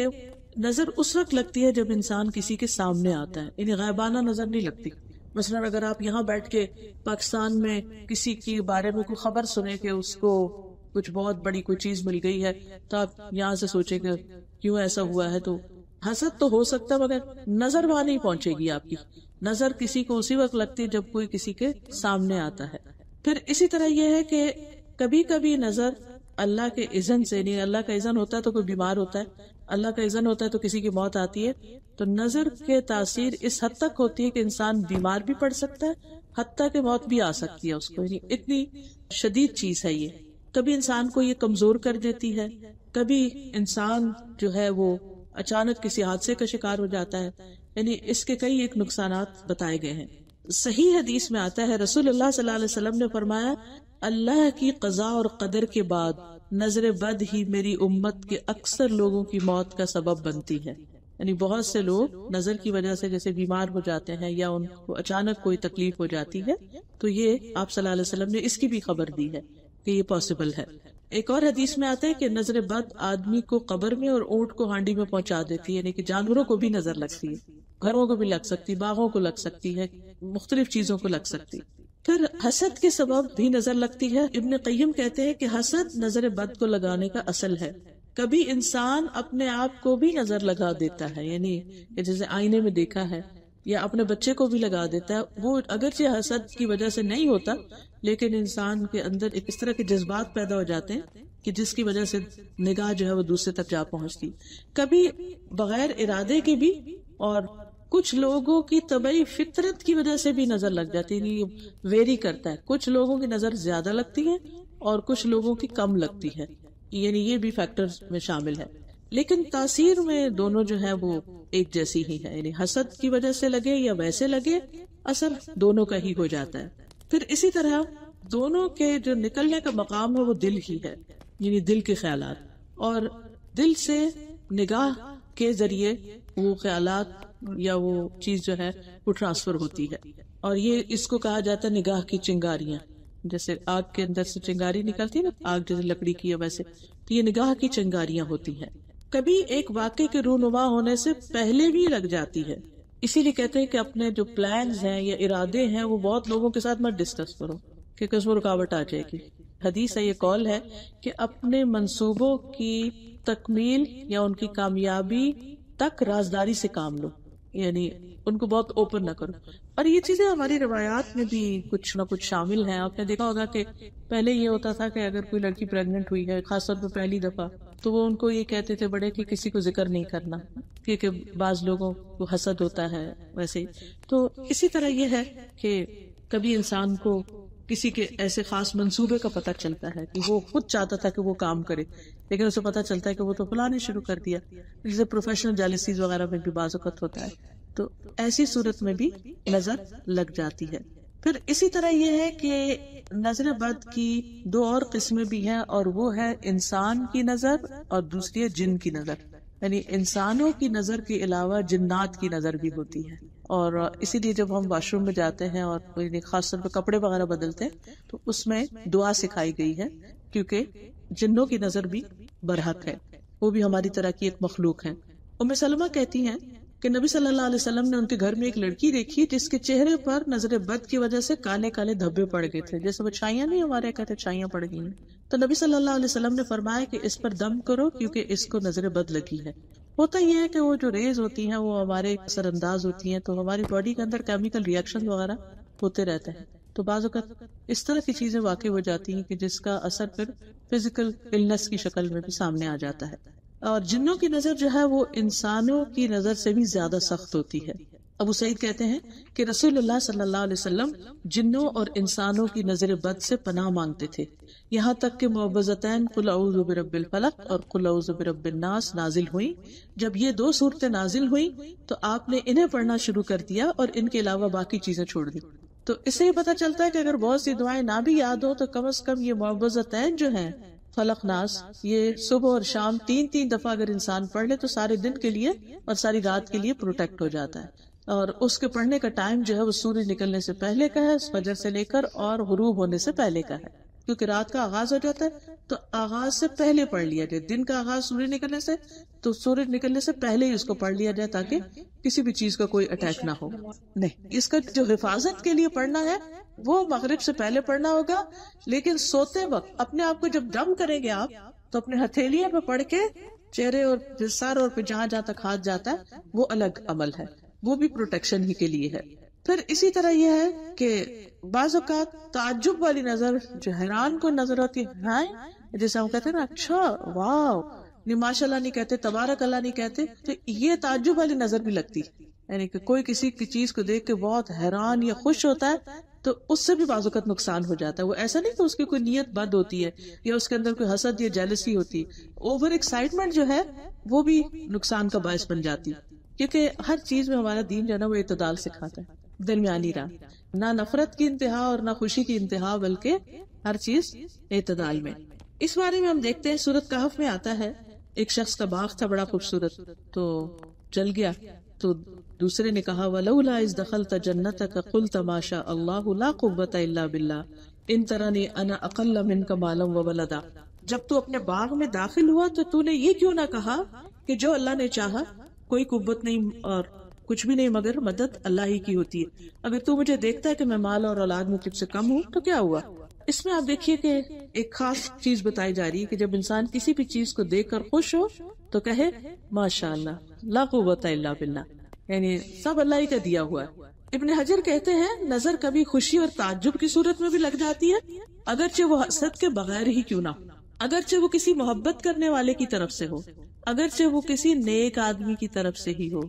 नजर उस वक्त लगती है जब इंसान किसी के सामने आता है इन्हें गायबाना नजर नहीं लगती मसलन अगर आप यहाँ बैठ के पाकिस्तान में किसी के बारे में कोई खबर सुने के उसको कुछ बहुत बड़ी कोई चीज मिल गई है तो आप यहाँ से सोचेंगे क्यों ऐसा हुआ है तो हसद तो हो सकता है मगर नजर वहां नहीं पहुंचेगी आपकी नजर किसी को उसी वक्त लगती है जब कोई किसी के सामने आता है फिर इसी तरह यह है कि कभी कभी नजर अल्लाह के इजन से नहीं अल्लाह का इजन होता है तो कोई बीमार होता है अल्लाह का इजन होता है तो किसी की मौत आती है तो नजर के तासीर इस हद तक होती है कि इंसान बीमार भी पड़ सकता है हती के मौत भी आ सकती है उसको इतनी शदीद चीज है ये कभी इंसान को ये कमजोर कर देती है कभी इंसान जो है वो अचानक किसी हादसे का शिकार हो जाता है यानी इसके कई एक नुकसान बताए गए हैं सही हदीस में आता है रसूल अल्लाह वसल्लम ने फरमाया अल्लाह की कजा और कदर के बाद नजर बद ही मेरी उम्मत के अक्सर लोगों की मौत का सबब बनती है यानी बहुत से लोग नजर की वजह से जैसे बीमार हो जाते हैं या उनको अचानक कोई तकलीफ हो जाती है तो ये आप सल्लाम ने इसकी भी खबर दी है कि ये पॉसिबल है एक और हदीस में आता है कि नजर बद आदमी को कबर में और ऊँट को हांडी में पहुंचा देती है यानी कि जानवरों को भी नजर लगती है घरों को भी लग सकती है बाघों को लग सकती है मुख्तलिफ चीजों को लग सकती फिर हसद के सबब भी नजर लगती है इबन कईम कहते हैं कि हसद नजर बद को लगाने का असल है कभी इंसान अपने आप को भी नजर लगा देता है यानी जैसे आईने में देखा है या अपने बच्चे को भी लगा देता है वो अगरचे हसद की वजह से नहीं होता लेकिन इंसान के अंदर इस तरह के जज्बात पैदा हो जाते हैं कि जिसकी वजह से निगाह जो है वो दूसरे तक जा पहुंचती कभी बगैर इरादे के भी और कुछ लोगों की तबई फितरत की वजह से भी नजर लग जाती है वेरी करता है कुछ लोगों की नजर ज्यादा लगती है और कुछ लोगों की कम लगती है यानी ये भी फैक्टर्स में शामिल है लेकिन तासीर में दोनों जो है वो एक जैसी ही है यानी हसद की वजह से लगे या वैसे लगे असर दोनों का ही हो जाता है फिर इसी तरह दोनों के जो निकलने का मकाम है वो दिल ही है यानी दिल के ख्याल और दिल से निगाह के जरिए वो ख्याल या वो चीज जो है वो ट्रांसफर होती है और ये इसको कहा जाता है निगाह की चिंगारियां जैसे आग के अंदर से चिंगारी निकलती है ना आग जैसे लकड़ी की है वैसे तो ये निगाह की चिंगारियां होती हैं कभी एक वाक्य के रूनुमा होने से पहले भी लग जाती है इसीलिए कहते हैं कि अपने जो प्लान हैं या इरादे हैं वो बहुत लोगों के साथ मत डिस्कस करो क्योंकि उसमें रुकावट आ जाएगी हदीस है ये कॉल है कि अपने मंसूबों की तकमील या उनकी कामयाबी तक राजदारी से काम लो यानी उनको बहुत ओपन ना करो और ये चीजें हमारी रवायात में भी कुछ ना कुछ शामिल हैं आपने देखा होगा कि पहले ये होता था कि अगर कोई लड़की प्रेग्नेंट हुई है खासतौर पर पहली दफा तो वो उनको ये कहते थे बड़े कि किसी को जिक्र नहीं करना क्योंकि बाज लोगों को हसद होता है वैसे तो इसी तरह ये है कि कभी इंसान को किसी के ऐसे खास मंसूबे का पता चलता है कि वो खुद चाहता था कि वो काम करे लेकिन उसे पता चलता है कि वो तो फलाने शुरू कर दिया जैसे प्रोफेशनल जालिसीज वगैरह में भी बाजुकत होता है तो ऐसी सूरत में भी नजर लग जाती है फिर इसी तरह यह है कि नजर बद की दो और किस्में भी हैं और वो है इंसान की नजर और दूसरी है जिन की नजर અને ઇન્સાનોની નજર કે ઇલાવા જિન્નાત કી નજર ભી હોતી હૈ ઓર ઇસી લિયે જબ હમ બાથરૂમ મે જાતે હૈં ઓર કોઈ નિખાસર પે કપડે વગેરા બદલતેં તો ઉસમે દુઆ સikhai ગઈ હૈ ક્યોકી જિન્નો કી નજર ભી બરહત હૈ વો ભી હમારી તરહ કી એક મખ્લૂક હૈ ઉম্মે સલામા કહેતી હૈ કે નબી સલ્લલ્લાહ અલેસલમ ને ઉનકે ઘર મે એક લડકી દેખી જિસકે ચહેરે પર નજર બદ કી વજહ સે કાલે કાલે ધબ્બે પડ ગયે થે જેસે છાયિયા નહીં હવારે કહેતે છાયિયા પડ ગઈ હૈ तो नबी सल्लल्लाहु अलैहि वसल्लम ने फरमाया कि इस पर दम करो क्योंकि इसको नजर बद लगी है होता यह है कि वो जो रेज होती हैं वो हमारे असरअंदाज होती हैं तो हमारी बॉडी के अंदर केमिकल रिएक्शन वगैरह होते रहते हैं तो बाज़त इस तरह की चीज़ें वाकई हो जाती हैं कि जिसका असर फिर फिजिकल इलनेस की शक्ल में भी सामने आ जाता है और जिन्नों की नज़र जो है वो इंसानों की नज़र से भी ज्यादा सख्त होती है अबू सईद कहते हैं कि रसूलुल्लाह सल्लल्लाहु अलैहि वसल्लम जिन्नों और इंसानों की नजर बद से पनाह मांगते थे यहाँ तक कि मुबजतैन कुलाउजुबिरबिल फलक और नास नाजिल हुई जब ये दो सूरतें नाजिल हुई तो आपने इन्हें पढ़ना शुरू कर दिया और इनके अलावा बाकी चीजें छोड़ दी तो इससे ये पता चलता है कि अगर बहुत सी दुआएं ना भी याद हो तो कम अज कम ये मुबजतैन जो है फलक नास ये सुबह और शाम तीन तीन दफा अगर इंसान पढ़ ले तो सारे दिन के लिए और सारी रात के लिए प्रोटेक्ट हो जाता है और उसके पढ़ने का टाइम जो है वो सूर्य निकलने से पहले का है फजर से लेकर और गुरूब होने से पहले का है क्योंकि रात का आगाज हो जाता है तो आगाज से पहले पढ़ लिया जाए दिन का आगाज सूर्य निकलने से तो सूर्य निकलने से पहले ही उसको पढ़ लिया जाए ताकि किसी भी चीज का कोई अटैक ना हो नहीं इसका जो हिफाजत के लिए पढ़ना है वो मगरिब से पहले पढ़ना होगा लेकिन सोते वक्त अपने आप को जब दम करेंगे आप तो अपने हथेलिया पे पढ़ के चेहरे और सर और फिर जहाँ जहाँ तक हाथ जाता है वो अलग अमल है वो भी प्रोटेक्शन ही के लिए है फिर इसी तरह यह है कि बाजात ताजुब वाली नजर जो हैरान को नजर होती है जैसे हम कहते हैं ना अच्छा वाह माशाला नहीं कहते तबारक अल्लाह नहीं कहते तो ये ताजुब वाली नजर भी लगती यानी कि कोई किसी की चीज को देख के बहुत हैरान या खुश होता है तो उससे भी बाजुकत नुकसान हो जाता है वो ऐसा नहीं कि उसकी कोई नीयत बंद होती है या उसके अंदर कोई हसद या जेलसी होती है ओवर एक्साइटमेंट जो है वो भी नुकसान का बायस बन जाती है क्योंकि हर चीज में हमारा दीन जो है ना वो इतदाल सिखाता है दरमियानी राह ना नफरत की इंतहा और ना खुशी की इंतहा बल्कि हर चीज इतदाल में इस बारे में हम देखते हैं सूरत कहफ में आता है एक शख्स का बाग था बड़ा खूबसूरत तो चल गया तो दूसरे ने कहा वलौला इस दखल जन्नत का कुल तमाशा अल्लाह ला बिल्ला इन तरह ने अना अकल इनका कमालम वलदा जब तू अपने बाग में दाखिल हुआ तो तूने ये क्यों ना कहा कि जो अल्लाह ने चाहा कोई कुब्बत नहीं और कुछ भी नहीं मगर मदद अल्लाह ही की होती है अगर तू मुझे देखता है कि मैं माल और औलाद मुकिब से कम हूँ तो क्या हुआ इसमें आप देखिए कि एक खास चीज बताई जा रही है कि जब इंसान किसी भी चीज को देख कर खुश हो तो कहे माशा ला बिल्ला यानी सब अल्लाह का दिया हुआ है इबन हजर कहते हैं नजर कभी खुशी और ताजुब की सूरत में भी लग जाती है अगरचे वो हसद के बगैर ही क्यों ना हो अगरचे वो किसी मोहब्बत करने वाले की तरफ से हो अगरचे वो किसी नेक आदमी की तरफ से ही हो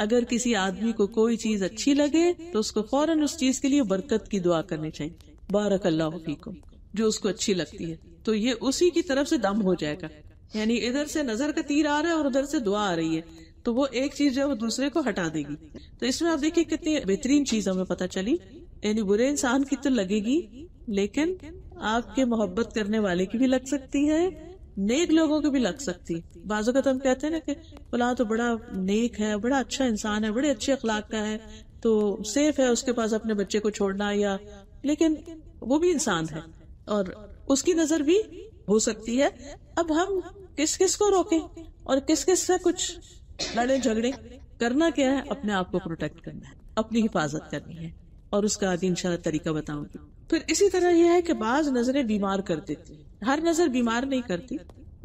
अगर किसी आदमी को कोई चीज अच्छी लगे तो उसको फौरन उस चीज के लिए बरकत की दुआ करनी चाहिए बारक अल्लाह को जो उसको अच्छी लगती है तो ये उसी की तरफ से दम हो जाएगा यानी इधर से नजर का तीर आ रहा है और उधर से दुआ आ रही है तो वो एक चीज जो है वो दूसरे को हटा देगी तो इसमें आप देखिए कितनी बेहतरीन चीज हमें पता चली यानी बुरे इंसान की तो लगेगी लेकिन आपके मोहब्बत करने वाले की भी लग सकती है नेक लोगों को भी लग सकती बाजू का तो हम कहते हैं ना कि फला तो बड़ा नेक है बड़ा अच्छा इंसान है बड़े अच्छे अखलाक का है तो सेफ है उसके पास अपने बच्चे को छोड़ना या लेकिन वो भी इंसान है और उसकी नजर भी हो सकती है अब हम किस किस को रोके और किस किस से कुछ लड़े झगड़े करना क्या है अपने आप को प्रोटेक्ट करना है अपनी हिफाजत करनी है और उसका आगे इंशाल्लाह तरीका बताऊंगी फिर इसी तरह यह है कि बाज नजरें बीमार कर देती हैं हर नजर बीमार नहीं करती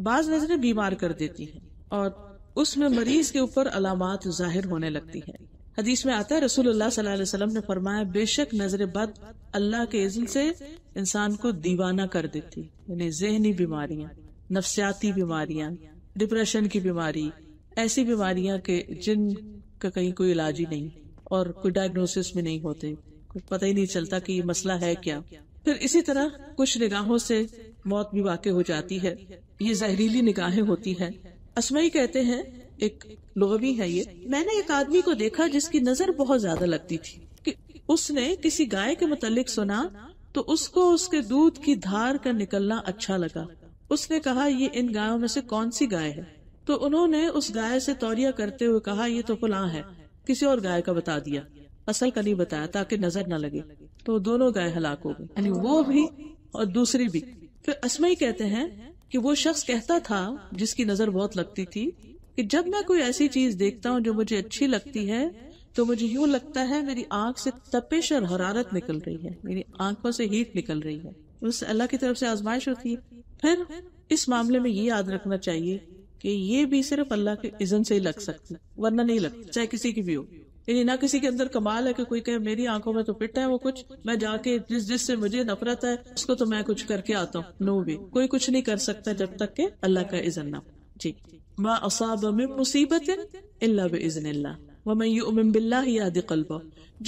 बाज नजरें बीमार कर देती हैं और उसमें मरीज के ऊपर अलामत जाहिर होने लगती है हदीस में आता है रसूलुल्लाह सल्लल्लाहु अलैहि वसल्लम ने फरमाया बेशक नजर बद अल्लाह के इज्जत से इंसान को दीवाना कर देती यानी जहनी बीमारियां नफसियाती बीमारियां डिप्रेशन की बीमारी ऐसी बीमारियां के जिन का कहीं कोई इलाज ही नहीं और कोई डायग्नोसिस भी नहीं होते कुछ पता ही नहीं चलता कि ये मसला है क्या फिर इसी तरह कुछ निगाहों से मौत भी वाक़ हो जाती है ये जहरीली निगाहें होती हैं असमई कहते हैं एक लोवी है ये मैंने एक आदमी को देखा जिसकी नजर बहुत ज्यादा लगती थी कि उसने किसी गाय के मुतालिक सुना तो उसको उसके दूध की धार का निकलना अच्छा लगा उसने कहा ये इन गायों में से कौन सी गाय है तो उन्होंने उस गाय से तौरिया करते हुए कहा ये तो फुला है किसी और गाय का बता दिया असल का नहीं बताया ताकि नजर ना लगे तो दोनों गाय हलाक हो गई यानी वो भी और दूसरी भी फिर असमई कहते हैं कि वो शख्स कहता था जिसकी नजर बहुत लगती थी कि जब मैं कोई ऐसी चीज देखता हूँ जो मुझे अच्छी लगती है तो मुझे यूं लगता है मेरी आंख से तपिश और हरारत निकल रही है मेरी आंखों से हीट निकल रही है उस अल्लाह की तरफ से आजमाइश होती है फिर इस मामले में ये याद रखना चाहिए कि ये भी सिर्फ अल्लाह के इजन से ही लग सकती वरना नहीं लगती चाहे किसी की भी हो यानी ना किसी के अंदर कमाल है कि कोई कहे मेरी आंखों में तो पिट है वो कुछ मैं जाके जिस जिस से मुझे नफरत है उसको तो मैं कुछ करके आता हूँ नो भी कोई कुछ नहीं कर सकता जब तक के अल्लाह का इजन ना जी माँ असाब में मुसीबत अल्लाह बजन वमन युमिन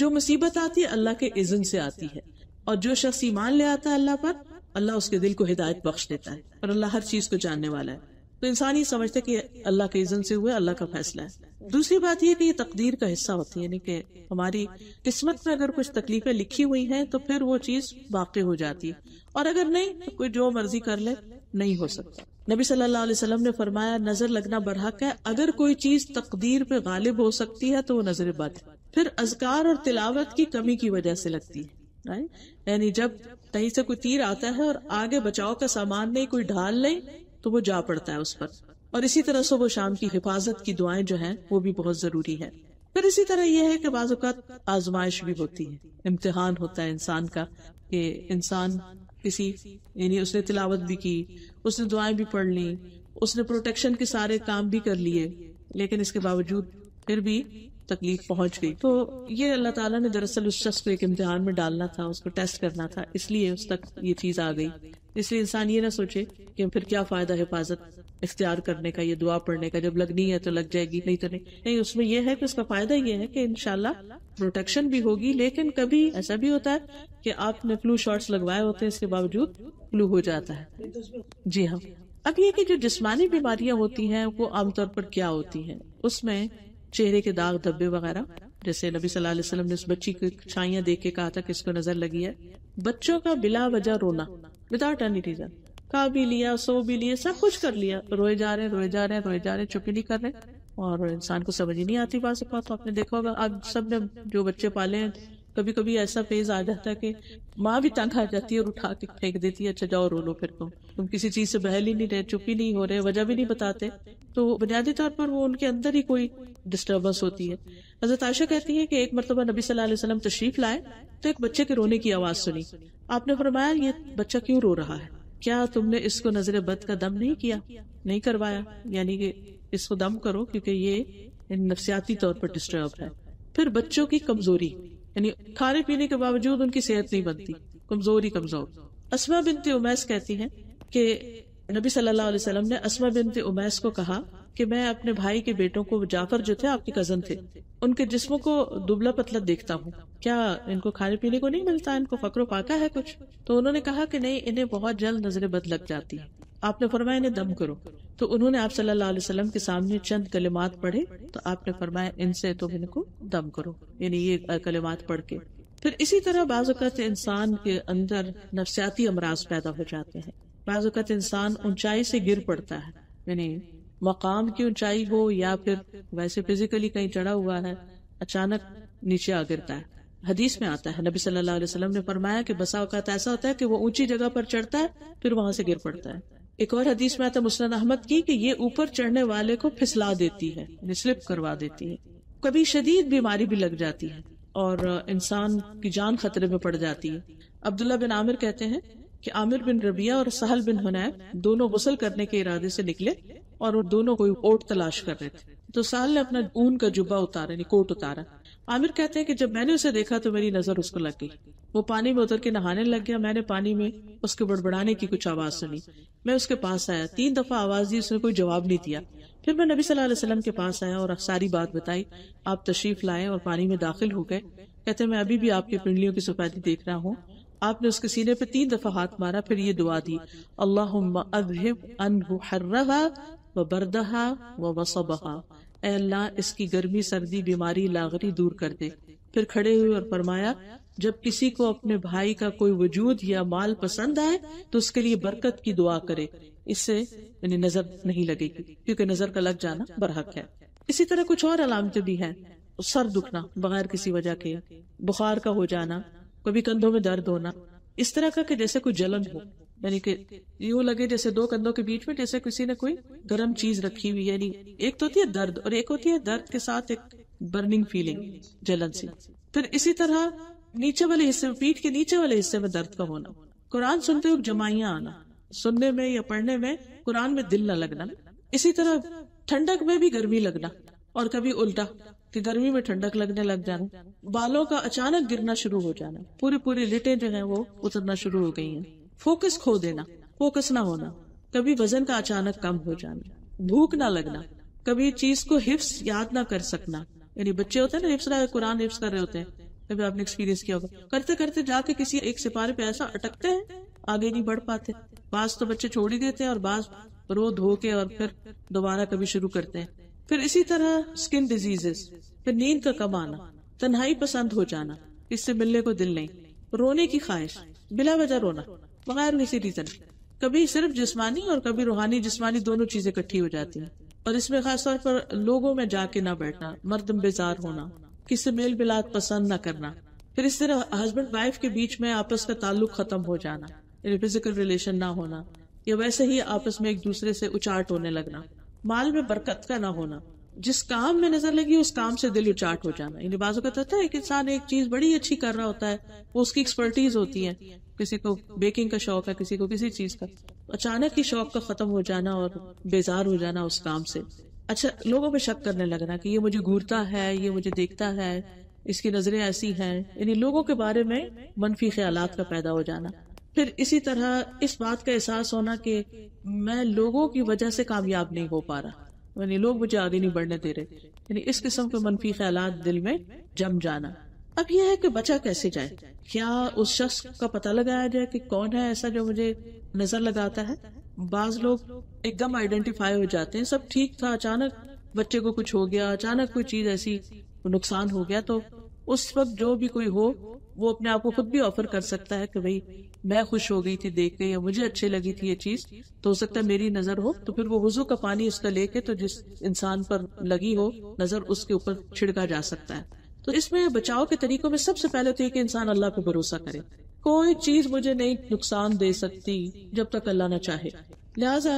जो मुसीबत आती है अल्लाह के इजन से आती है और जो शख्स ईमान ले आता है अल्लाह पर अल्लाह उसके दिल को हिदायत बख्श देता है और अल्लाह हर चीज को जानने वाला है तो इंसान ये समझता है कि अल्लाह के इजन से हुआ अल्लाह का फैसला है दूसरी बात यह कि ये तकदीर का हिस्सा होती है यानी कि हमारी किस्मत में अगर कुछ तकलीफें लिखी हुई हैं तो फिर वो चीज बाकी हो जाती है और अगर नहीं तो कोई जो मर्जी कर ले नहीं हो सकता नबी सल्लल्लाहु अलैहि वसल्लम ने फरमाया नजर लगना बरहक है अगर कोई चीज तकदीर पे गालिब हो सकती है तो वो नजर बद फिर अजगार और तिलावत की कमी की वजह से लगती है यानी जब कहीं से कोई तीर आता है और आगे बचाव का सामान नहीं कोई ढाल नहीं तो वो जा पड़ता है उस पर और इसी तरह सुबह शाम की हिफाजत की दुआएं जो हैं वो भी बहुत जरूरी है फिर इसी तरह यह है कि बाज़ात आजमाइश भी होती है इम्तिहान होता है इंसान का कि इंसान किसी यानी उसने तिलावत भी की उसने दुआएं भी पढ़ ली उसने प्रोटेक्शन के सारे काम भी कर लिए लेकिन इसके बावजूद फिर भी तकलीफ पहुंच गई तो ये अल्लाह ताला ने दरअसल उस शख्स को एक इम्तिहान में डालना था उसको टेस्ट करना था इसलिए उस तक ये चीज आ गई इसलिए इंसान ये ना सोचे कि फिर क्या फायदा हिफाजत इख्तियार करने का ये दुआ पढ़ने का जब लगनी है तो लग जाएगी नहीं तो नहीं नहीं उसमें यह है कि उसका फायदा ये है कि इनशाला प्रोटेक्शन भी होगी लेकिन कभी ऐसा भी होता है कि आपने फ्लू शॉट्स लगवाए होते हैं इसके बावजूद फ्लू हो जाता है जी हाँ अब ये कि जो जिस्मानी बीमारियां होती हैं वो आमतौर पर क्या होती हैं उसमें चेहरे के दाग धब्बे वगैरह जैसे नबी सल्लल्लाहु अलैहि वसल्लम ने उस बच्ची की छाइयां देख के कहा था कि इसको नजर लगी है बच्चों का बिला वजह रोना विदाउट एनी रीजन खा भी लिया सो भी लिए सब कुछ कर लिया रोए जा रहे रोए जा रहे रोए जा रहे चुप ही नहीं कर रहे और इंसान को समझ ही नहीं आती बात तो आपने देखा होगा आप सब ने जो बच्चे पाले हैं कभी कभी ऐसा फेज आ जाता है कि माँ भी तंग आ जाती है और उठा के फेंक देती है अच्छा जाओ रो लो फिर तुम तुम किसी चीज से बहल ही नहीं रहे चुप ही नहीं हो रहे वजह भी नहीं बताते तो बुनियादी तौर पर वो उनके अंदर ही कोई डिस्टर्बेंस होती है हजरत आयशा कहती है कि एक मरतबा नबी सल्लल्लाहु अलैहि वसल्लम तशरीफ लाए तो एक बच्चे के रोने की आवाज सुनी आपने फरमाया ये बच्चा क्यों रो रहा है क्या तुमने इसको नजर बद का दम नहीं किया नहीं करवाया यानी कि इसको दम करो क्योंकि ये नफसियाती तौर पर डिस्टर्ब है फिर बच्चों की कमजोरी यानी खाने पीने के बावजूद उनकी सेहत नहीं बनती कमजोरी कमजोर असमा बिनते उमैस कहती हैं कि नबी सल्लल्लाहु अलैहि वसल्लम ने असमा बिनते उमैस को कहा कि मैं अपने भाई के बेटों को जाफर जो थे आपके कजन थे उनके जिस्मों को दुबला पतला देखता हूँ क्या इनको खाने पीने को नहीं मिलता इनको फकरो पाका है कुछ तो उन्होंने कहा कि नहीं इन्हें बहुत जल्द नजरें बद लग जाती है आपने फरमाया इन्हें दम करो तो उन्होंने आप सल्लल्लाहु अलैहि वसल्लम के सामने चंद कलिमात पढ़े तो आपने फरमाया इनसे तुम इनको दम करो यानी ये कलिमात पढ़ के फिर इसी तरह बाज़त इंसान के अंदर नफसियाती अमराज पैदा हो जाते हैं बाज़त इंसान ऊंचाई से गिर पड़ता है यानी मकाम की ऊंचाई हो या फिर वैसे फिजिकली कहीं चढ़ा हुआ है अचानक नीचे आ गिरता है हदीस में आता है नबी सल्लल्लाहु अलैहि वसल्लम ने फरमाया कि बसा ऐसा होता है कि वो ऊंची जगह पर चढ़ता है फिर वहां से गिर पड़ता है एक और हदीस में आता मुस्लिम अहमद की कि ये ऊपर चढ़ने वाले को फिसला देती है स्लिप करवा देती है कभी शदीद बीमारी भी लग जाती है और इंसान की जान खतरे में पड़ जाती है अब्दुल्ला बिन आमिर कहते हैं कि आमिर बिन रबिया और सहल बिन हुनैब दोनों गुसल करने के इरादे से निकले और वो दोनों कोई ओट तलाश कर रहे थे तो साल ने अपना ऊन का जुब्बा उतारा कोट उतारा आमिर कहते हैं कि जब मैंने उसे देखा तो मेरी नजर उसको लग गई वो पानी में उतर के नहाने लग गया मैंने पानी में उसके बड़बड़ाने की कुछ आवाज सुनी मैं उसके पास आया तीन दफा आवाज दी उसने कोई जवाब नहीं दिया फिर मैं नबी सल्लल्लाहु अलैहि वसल्लम के पास आया और सारी बात बताई आप तशरीफ लाए और पानी में दाखिल हो गए कहते मैं अभी भी आपकी पिंडलियों की सफेदी देख रहा हूँ आपने उसके सीने पर तीन दफा हाथ मारा फिर ये दुआ दी अल्लाह व बरदहा अल्लाह इसकी गर्मी सर्दी बीमारी लागरी दूर कर दे फिर खड़े हुए और फरमाया जब किसी को अपने भाई का कोई वजूद या माल पसंद आए तो उसके लिए बरकत की दुआ करे इससे नजर नहीं लगेगी क्योंकि नजर का लग जाना बरहक है इसी तरह कुछ और अलामतें भी हैं सर दुखना बगैर किसी वजह के बुखार का हो जाना कभी कंधों में दर्द होना इस तरह का कि जैसे कोई जलन हो यानी कि यू लगे जैसे दो कंधों के बीच में जैसे किसी ने कोई गर्म चीज रखी हुई यानी एक तो होती है दर्द और एक होती है दर्द के साथ एक बर्निंग फीलिंग जलन सी फिर इसी तरह नीचे वाले हिस्से में पीठ के नीचे वाले हिस्से में दर्द का होना कुरान सुनते हुए जमाइया आना सुनने में या पढ़ने में कुरान में दिल न लगना इसी तरह ठंडक में भी गर्मी लगना और कभी उल्टा कि गर्मी में ठंडक लगने लग जाना बालों का अचानक गिरना शुरू हो जाना पूरी पूरी लिटे जो है वो उतरना शुरू हो गई हैं फोकस खो देना फोकस ना होना कभी वजन का अचानक कम हो जाना भूख ना लगना कभी चीज को हिफ्स याद ना कर सकना यानी बच्चे होते हैं ना हिफ्स कुरान हिफ्स कर रहे होते हैं कभी आपने एक्सपीरियंस किया होगा करते करते जाके किसी एक सिपारे पे ऐसा अटकते हैं आगे नहीं बढ़ पाते बाज तो बच्चे छोड़ ही देते हैं और बाज रो धो के और फिर दोबारा कभी शुरू करते हैं फिर इसी तरह स्किन डिजीजेस फिर नींद का कम आना तन्हाई पसंद हो जाना इससे मिलने को दिल नहीं रोने की ख्वाहिश बिला वजह रोना बगैर किसी रीजन कभी सिर्फ जिस्मानी और कभी रूहानी जिस्मानी दोनों चीजें इकट्ठी हो जाती हैं और इसमें खासतौर पर लोगों में जाके ना बैठना मर्दम बेजार होना किसी मेल मिलाद पसंद ना करना फिर इस तरह हस्बैंड वाइफ के बीच में आपस का ताल्लुक खत्म हो जाना फिजिकल रिलेशन ना होना या वैसे ही आपस में एक दूसरे से उचाट होने लगना माल में बरकत का ना होना जिस काम में नजर लगी उस काम से दिल उचाट हो जाना इन बाजू का तथा एक इंसान एक चीज बड़ी अच्छी कर रहा होता है वो उसकी एक्सपर्टीज होती है किसी को बेकिंग का शौक है किसी को किसी चीज का अचानक ही शौक का खत्म हो जाना और बेजार हो जाना उस काम से अच्छा लोगों पे शक करने लगना कि ये मुझे घूरता है ये मुझे देखता है इसकी नजरें ऐसी हैं यानी लोगों के बारे में मनफी ख्याल का पैदा हो जाना फिर इसी तरह इस बात का एहसास होना कि मैं लोगों की वजह से कामयाब नहीं हो पा रहा यानी लोग मुझे आगे नहीं बढ़ने दे रहे यानी इस किस्म के मनफी ख्याल दिल में जम जाना अब यह है कि बचा कैसे जाए क्या उस शख्स का पता लगाया जाए कि कौन है ऐसा जो मुझे नजर लगाता है बाज लोग एकदम आइडेंटिफाई हो जाते हैं सब ठीक था अचानक बच्चे को कुछ हो गया अचानक कोई चीज ऐसी नुकसान हो गया तो उस वक्त जो भी कोई हो वो अपने आप को खुद भी ऑफर कर सकता है कि भाई मैं खुश हो गई थी देख के या मुझे अच्छी लगी थी ये चीज तो हो सकता है मेरी नजर हो तो फिर वो वजू का पानी उसका लेके तो जिस इंसान पर लगी हो नजर उसके ऊपर छिड़का जा सकता है तो इसमें बचाव के तरीकों में सबसे पहले तो ये कि इंसान अल्लाह पे भरोसा करे कोई चीज मुझे नहीं नुकसान दे सकती जब तक अल्लाह ना चाहे लिहाजा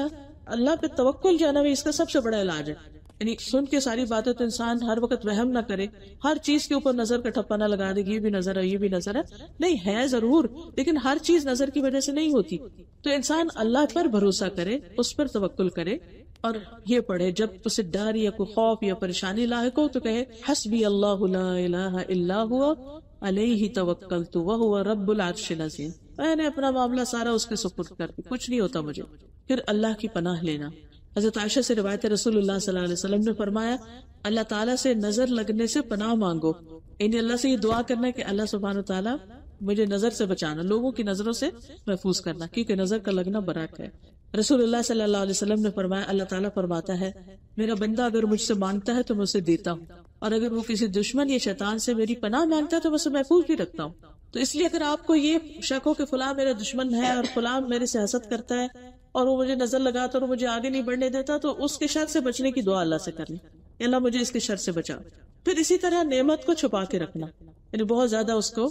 अल्लाह पे तवक्ल जाना भी इसका सबसे बड़ा इलाज है यानी सुन के सारी बातें तो इंसान हर वक्त वहम ना करे हर चीज के ऊपर नजर का ठप्पा ना लगा दे ये भी नजर है ये भी नजर है नहीं है जरूर लेकिन हर चीज नजर की वजह से नहीं होती तो इंसान अल्लाह पर भरोसा करे उस पर तवक्ल करे और ये पढ़े जब उसे डर या कोई खौफ या परेशानी लाक हो तो कहे हसबी अल्लाह हुआ अलही तवक्कल तो वह हुआ रब्बुल आरशीम मैंने अपना मामला सारा उसके सुपुर्द कर दिया कुछ नहीं होता मुझे फिर अल्लाह की पनाह लेना हजरत आयशा से रिवायत रसूलुल्लाह सल्लल्लाहु अलैहि वसल्लम ने फरमाया अल्लाह ताला से नजर लगने से पनाह मांगो इन अल्लाह से ये दुआ करना कि अल्लाह सुबहान ताला मुझे नजर से बचाना लोगों की नजरों से महफूज करना क्योंकि नजर का लगना बरक है रसूलुल्लाह सल्लल्लाहु अलैहि वसल्लम ने फरमाया अल्लाह ताला फरमाता है मेरा बंदा अगर मुझसे मांगता है तो मैं उसे देता हूँ और अगर वो किसी दुश्मन या शैतान से मेरी पनाह मांगता है तो मैं उसे महफूज भी रखता हूँ तो इसलिए अगर आपको ये शक हो कि फुला मेरा दुश्मन है और फुला मेरे से हसद करता है और वो मुझे नजर लगाता और मुझे आगे नहीं बढ़ने देता तो उसके शर से बचने की दुआ अल्लाह से करनी अल्लाह मुझे इसके शर से बचा फिर इसी तरह नेमत को छुपा के रखना यानी बहुत ज्यादा उसको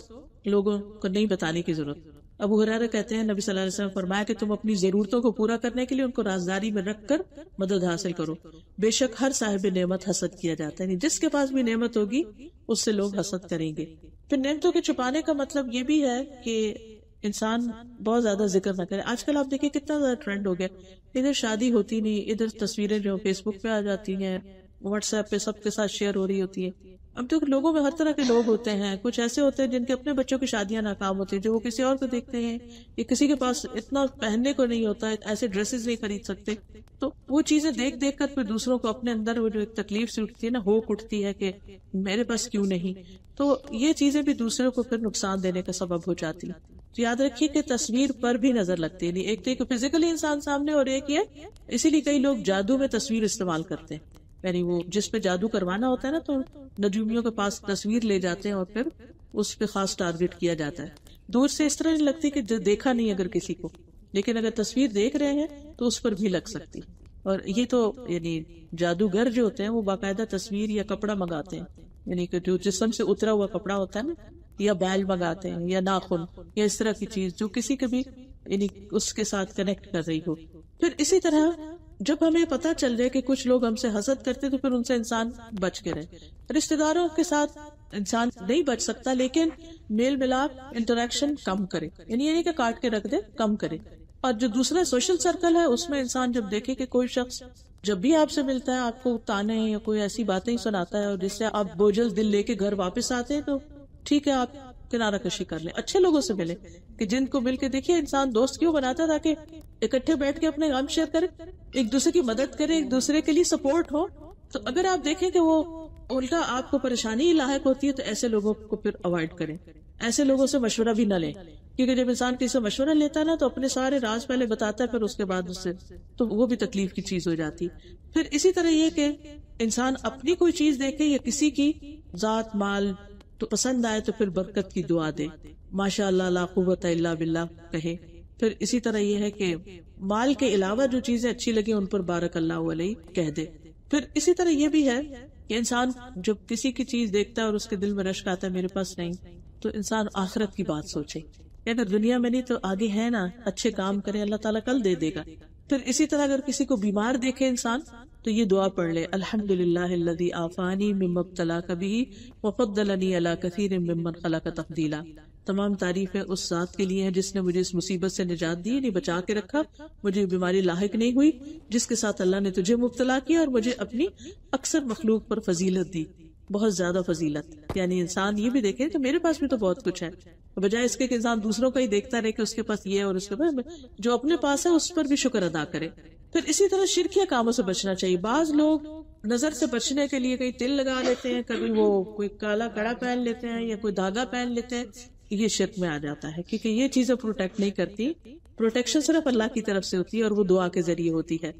लोगों को नहीं बताने की जरूरत अबू हरारा कहते हैं नबी सल्लल्लाहु अलैहि वसल्लम फरमाया कि तुम अपनी जरूरतों को पूरा करने के लिए उनको राजदारी में रखकर मदद हासिल करो बेशक हर साहिब नेमत हसद किया जाता है जिसके पास भी नेमत होगी उससे लोग हसद करेंगे फिर नेमतों के छुपाने का मतलब ये भी है कि इंसान बहुत ज्यादा जिक्र ना करे आजकल आप देखिए कितना ज्यादा ट्रेंड हो गया इधर शादी होती नहीं इधर तस्वीरें जो फेसबुक पे आ जाती है व्हाट्सएप पे सबके साथ शेयर हो रही होती है अब तो लोगों में हर तरह के लोग होते हैं कुछ ऐसे होते हैं जिनके अपने बच्चों की शादियां नाकाम होती हैं जो वो किसी और को देखते हैं ये किसी के पास इतना पहनने को नहीं होता है ऐसे ड्रेसेस नहीं खरीद सकते तो वो चीजें देख देख कर फिर दूसरों को अपने अंदर वो जो एक तकलीफ से उठती है ना होक उठती है कि मेरे पास क्यों नहीं तो ये चीजें भी दूसरों को फिर नुकसान देने का सबब हो जाती है तो याद रखिए कि तस्वीर पर भी नजर लगती है एक तो एक फिजिकली इंसान सामने और एक ये इसीलिए कई लोग जादू में तस्वीर इस्तेमाल करते हैं यानी वो जिस पे जादू करवाना होता है ना तो नजूमियों के पास तस्वीर ले जाते हैं और फिर उस पर खास टारगेट किया जाता है दूर से इस तरह नहीं लगती कि देखा नहीं अगर किसी को लेकिन अगर तस्वीर देख रहे हैं तो उस पर भी लग सकती और ये तो यानी जादूगर जो होते हैं वो बाकायदा तस्वीर या कपड़ा मंगाते हैं यानी कि जो जिसम से उतरा हुआ कपड़ा होता है ना या बैल मंगाते हैं या नाखून या इस तरह की चीज जो किसी के भी यानी उसके साथ कनेक्ट कर रही हो फिर इसी तरह जब हमें पता चल जाए कि कुछ लोग हमसे हसद करते तो फिर उनसे इंसान बच के रहे रिश्तेदारों के साथ इंसान नहीं बच सकता लेकिन मेल मिलाप इंटरेक्शन कम करे यानी यानी कि काट के रख दे कम करे और जो दूसरा सोशल सर्कल है उसमें इंसान जब देखे कि कोई शख्स जब भी आपसे मिलता है आपको ताने या कोई ऐसी बातें सुनाता है और जिससे आप बोझल दिल लेके घर वापस आते हैं तो ठीक है आप किनारा कशी कर ले अच्छे लोगों से मिले कि जिनको मिल के देखिए इंसान दोस्त क्यों बनाता कि इकट्ठे बैठ के अपने गम शेयर करे एक दूसरे की मदद करे एक दूसरे के लिए सपोर्ट हो तो अगर आप देखें कि वो उल्टा आपको परेशानी ही लाक होती है तो ऐसे लोगों को फिर अवॉइड करें ऐसे लोगों से मशवरा भी न लें क्योंकि जब इंसान किसी से मशवरा लेता है ना तो अपने सारे राज पहले बताता है फिर उसके बाद उससे तो वो भी तकलीफ की चीज हो जाती फिर इसी तरह ये कि इंसान अपनी कोई चीज देखे या किसी की जात माल तो पसंद आए तो फिर बरकत की दुआ दे माशा बिल्ला कहे फिर इसी तरह यह है कि माल के अलावा जो चीजें अच्छी लगी उन पर बारक अल्लाह कह दे फिर इसी तरह यह भी है कि इंसान जब किसी की चीज देखता है और उसके दिल में रश्क आता है मेरे पास नहीं तो इंसान आखिरत की बात सोचे अगर दुनिया में नहीं तो आगे है ना अच्छे काम करे अल्लाह ताला कल दे देगा फिर इसी तरह अगर किसी को बीमार देखे इंसान तो ये दुआ पढ़ ले अल्हम्दुलिल्लाहिल्लज़ी आफानी मिम्मब कभी वफ़दलनी अला कथीर मिम्मन खलक का तब्दीला तमाम तारीफ़ें उस ज़ात के लिए हैं जिसने मुझे इस मुसीबत से निजात दी यानी बचा के रखा मुझे बीमारी लाक नहीं हुई जिसके साथ अल्लाह ने तुझे मुबतला किया और मुझे अपनी अक्सर मखलूक पर फजीलत दी बहुत ज्यादा फजीलत यानी इंसान ये भी देखे तो मेरे पास भी तो बहुत कुछ है बजाय इसके इंसान दूसरों का ही देखता रहे कि उसके पास ये और उसके पास जो अपने पास है उस पर भी शुक्र अदा करे फिर इसी तरह शिरकिया कामों से बचना चाहिए बाज लोग नजर से बचने के लिए कहीं तिल लगा लेते हैं कभी वो कोई काला कड़ा पहन लेते हैं या कोई धागा पहन लेते हैं ये शिरक में आ जाता है क्योंकि ये चीजें प्रोटेक्ट नहीं करती प्रोटेक्शन सिर्फ अल्लाह की तरफ से होती है और वो दुआ के जरिए होती है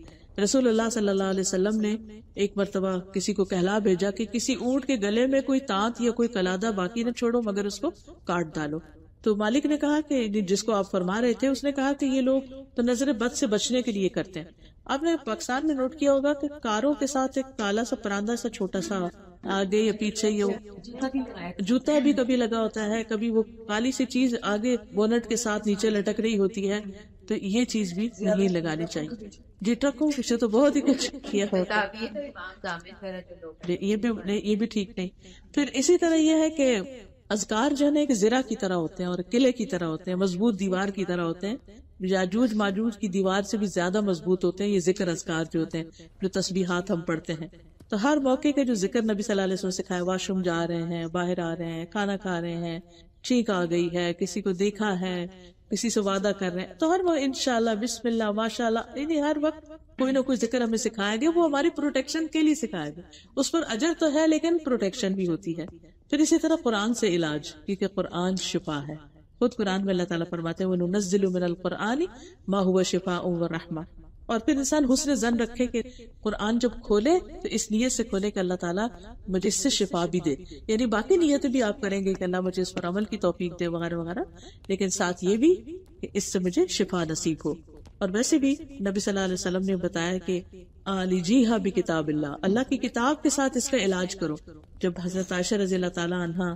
रसूलुल्लाह सल्लल्लाहु अलैहि वसल्लम ने एक मरतबा किसी को कहला भेजा कि किसी ऊँट के गले में कोई तांत या कोई कलादा बाकी न छोड़ो मगर उसको काट डालो तो मालिक ने कहा कि जिसको आप फरमा रहे थे उसने कहा कि ये लोग तो नजर बद से बचने के लिए करते हैं आपने पाकिस्तान में नोट किया होगा कि कारों के साथ एक काला सा परांदा सा छोटा सा आगे या पीछे ये जूता भी कभी लगा होता है कभी वो काली सी चीज आगे बोनट के साथ नीचे लटक रही होती है तो ये चीज भी नहीं लगानी चाहिए जी ट्रकों पीछे तो बहुत ही कुछ किया है ये भी ये भी ठीक नहीं फिर इसी तरह यह है कि अजगार जो है एक जिरा की तरह होते हैं और किले की तरह होते हैं मजबूत दीवार की तरह होते हैं जाजूज माजूज की दीवार से भी ज्यादा मजबूत होते हैं ये जिक्र अजकार जो होते हैं जो तस्बीहात हम पढ़ते हैं तो हर मौके का जो जिक्र नबी सल्लल्लाहु अलैहि वसल्लम सिखाए वाशरूम जा रहे हैं बाहर आ रहे हैं खाना खा रहे हैं ठीक आ गई है किसी को देखा है किसी से वादा कर रहे हैं तो हर वो इनशाला बिस्मिल्ला माशाला यानी हर वक्त कोई ना कोई जिक्र हमें सिखाया गया वो हमारी प्रोटेक्शन के लिए सिखाया गया उस पर अजर तो है लेकिन प्रोटेक्शन भी होती है फिर इसी तरह कुरान से इलाज क्योंकि कुरान शिफा है खुद कुरान में अल्लाह तरमाते हैं वो नजिल मिनल कुरानी हुआ शिफा उमर रहमा और फिर इंसान हुसन जन रखे कि कुरान जब खोले तो इस नीयत से खोले कि अल्लाह ताला मुझे इससे शिफा भी दे यानी बाकी नीयतें भी आप करेंगे कि अल्लाह मुझे इस पर अमल की तोफीक दे वगैरह वगैरह लेकिन साथ ये भी कि इससे मुझे शिफा नसीब हो और वैसे भी नबी सल्लल्लाहु अलैहि वसल्लम ने बताया कि आली जी हा भी किताब अल्लाह अल्लाह की किताब के साथ इसका इलाज करो जब हजरत आयशा रजी अल्लाह तला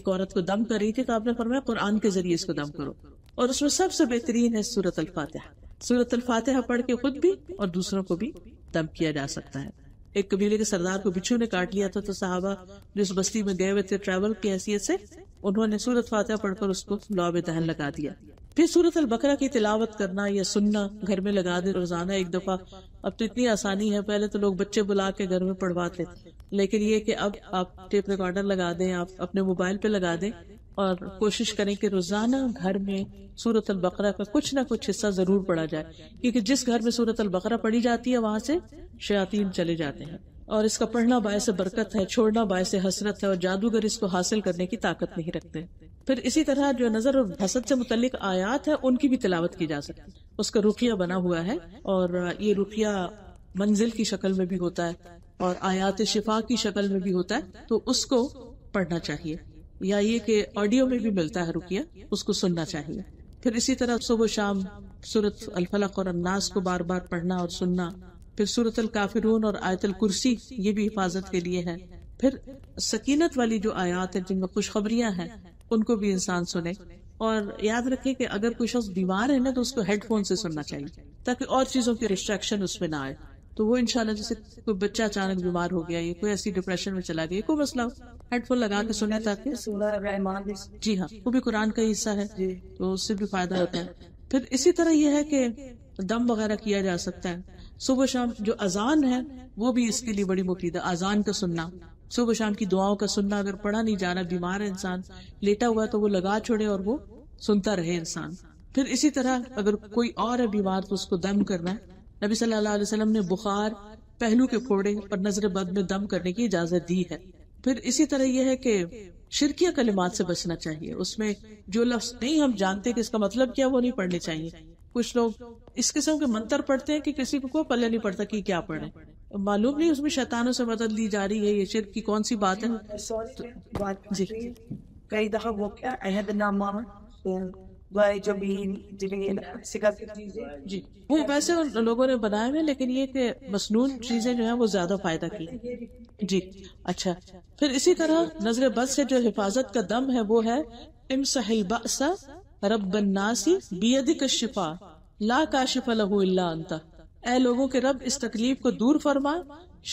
एक औरत को दम कर रही थी तो आपने फरमाया कुरान के जरिए इसको दम करो और उसमें सबसे बेहतरीन है सूरत अल फातिहा सूरत फातिहा पढ़ के खुद भी और दूसरों को भी दम किया जा सकता है एक कबीले के सरदार को बिच्छू ने काट लिया था तो साहबा जो उस बस्ती में गए हुए थे ट्रैवल की हैसियत से उन्होंने सूरत फातिहा पढ़कर उसको लॉब दहन लगा दिया फिर सूरत अल बकरा की तिलावत करना या सुनना घर में लगा दे रोजाना एक दफा अब तो इतनी आसानी है पहले तो लोग बच्चे बुला के घर में पढ़वाते थे लेकिन ये कि अब आप टेप रिकॉर्डर लगा दें आप अपने मोबाइल पे लगा दें और कोशिश करें कि रोज़ाना घर में सूरत बकरा का कुछ ना कुछ हिस्सा ज़रूर पढ़ा जाए क्योंकि जिस घर में सूरत बकरा पढ़ी जाती है वहां से शयातीन चले जाते हैं और इसका पढ़ना से बरकत है छोड़ना से हसरत है और जादूगर इसको हासिल करने की ताकत नहीं रखते फिर इसी तरह जो नजर और हसद से मुतलिक आयात है उनकी भी तिलावत की जा सकती है उसका रुखिया बना हुआ है और ये रुखिया मंजिल की शक्ल में भी होता है और आयात शिफा की शक्ल में भी होता है तो उसको पढ़ना चाहिए या ये कि ऑडियो में भी मिलता है रुकिया उसको सुनना चाहिए फिर इसी तरह सुबह शाम सूरत अलफलक और अन्नास को बार बार पढ़ना और सुनना फिर सूरत अल काफिरून और आयतल कुर्सी ये भी हिफाजत के लिए है फिर सकीनत वाली जो आयात है जिनमें खुशखबरियां हैं उनको भी इंसान सुने और याद रखे कि अगर कोई शख्स बीमार है ना तो उसको हेडफोन से सुनना चाहिए ताकि और चीजों की रिस्ट्रेक्शन उसमें ना आए तो वो इंशाल्लाह जैसे कोई बच्चा अचानक बीमार हो गया ये कोई ऐसी डिप्रेशन में चला गया कोई मसला हेडफोन लगा के सुने ताकि जी हाँ वो भी कुरान का हिस्सा है तो उससे भी फायदा होता है फिर इसी तरह यह है कि दम वगैरह किया जा सकता है सुबह शाम जो अजान है वो भी इसके लिए बड़ी मुफीद है अजान का सुनना सुबह शाम की दुआओं का सुनना अगर पढ़ा नहीं जा रहा बीमार है इंसान लेटा हुआ तो वो लगा छोड़े और वो सुनता रहे इंसान फिर इसी तरह अगर कोई और है बीमार तो उसको दम करना है नबी सल्लल्लाहु अलैहि वसल्लम ने बुखार पहलू के फोड़े और नजर बद में दम करने की इजाजत दी है फिर इसी तरह यह है कि शिरकिया कलिमात से बचना चाहिए उसमें जो लफ्ज नहीं हम जानते कि इसका मतलब क्या वो नहीं पढ़ने चाहिए कुछ लोग इस किस्म के मंत्र पढ़ते हैं कि किसी को कोई पल्ले नहीं पड़ता कि क्या पढ़े मालूम नहीं उसमें शैतानों से मदद ली जा रही है ये शिर की कौन सी बात है तो, जी कई दफा वो क्या अहदनामा तो जी वो वैसे लोगों ने बनाए हुए लेकिन ये कि मसनून चीजें जो है वो ज्यादा फायदा की जी अच्छा फिर इसी तरह नजर बस से जो हिफाजत का दम है वो है इम सहिलबासा रबन्नासी बियदिक शिफा ला काशिफ लहू अंता ए लोगों के रब इस तकलीफ को दूर फरमा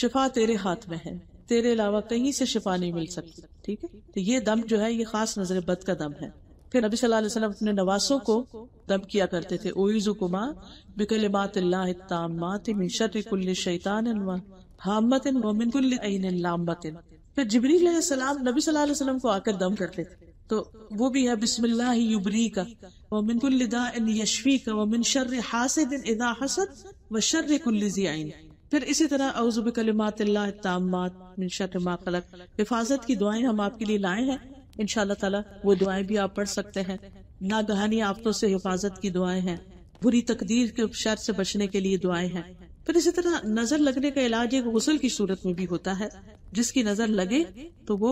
शिफा तेरे हाथ में है तेरे अलावा कहीं से शिफा नहीं मिल सकती ठीक है तो ये दम जो है ये खास नजर बद का दम है फिर नबी सल्लल्लाहु अलैहि वसल्लम अपने नवासों को दम किया करते थे फिर नबी को आकर दम करते थे तो वो भी है बिस्मिल्लाह फिर इसी तरह अवजुब कलिमात हिफाजत की दुआएं हम आपके लिए लाए हैं इन ताला वो दुआएं भी आप पढ़ सकते हैं नागहानी आफतों से हिफाजत की दुआएं हैं बुरी तकदीर के उपचार से बचने के लिए दुआएं हैं फिर इसी तरह नजर लगने का इलाज एक गुसल की सूरत में भी होता है जिसकी नजर लगे तो वो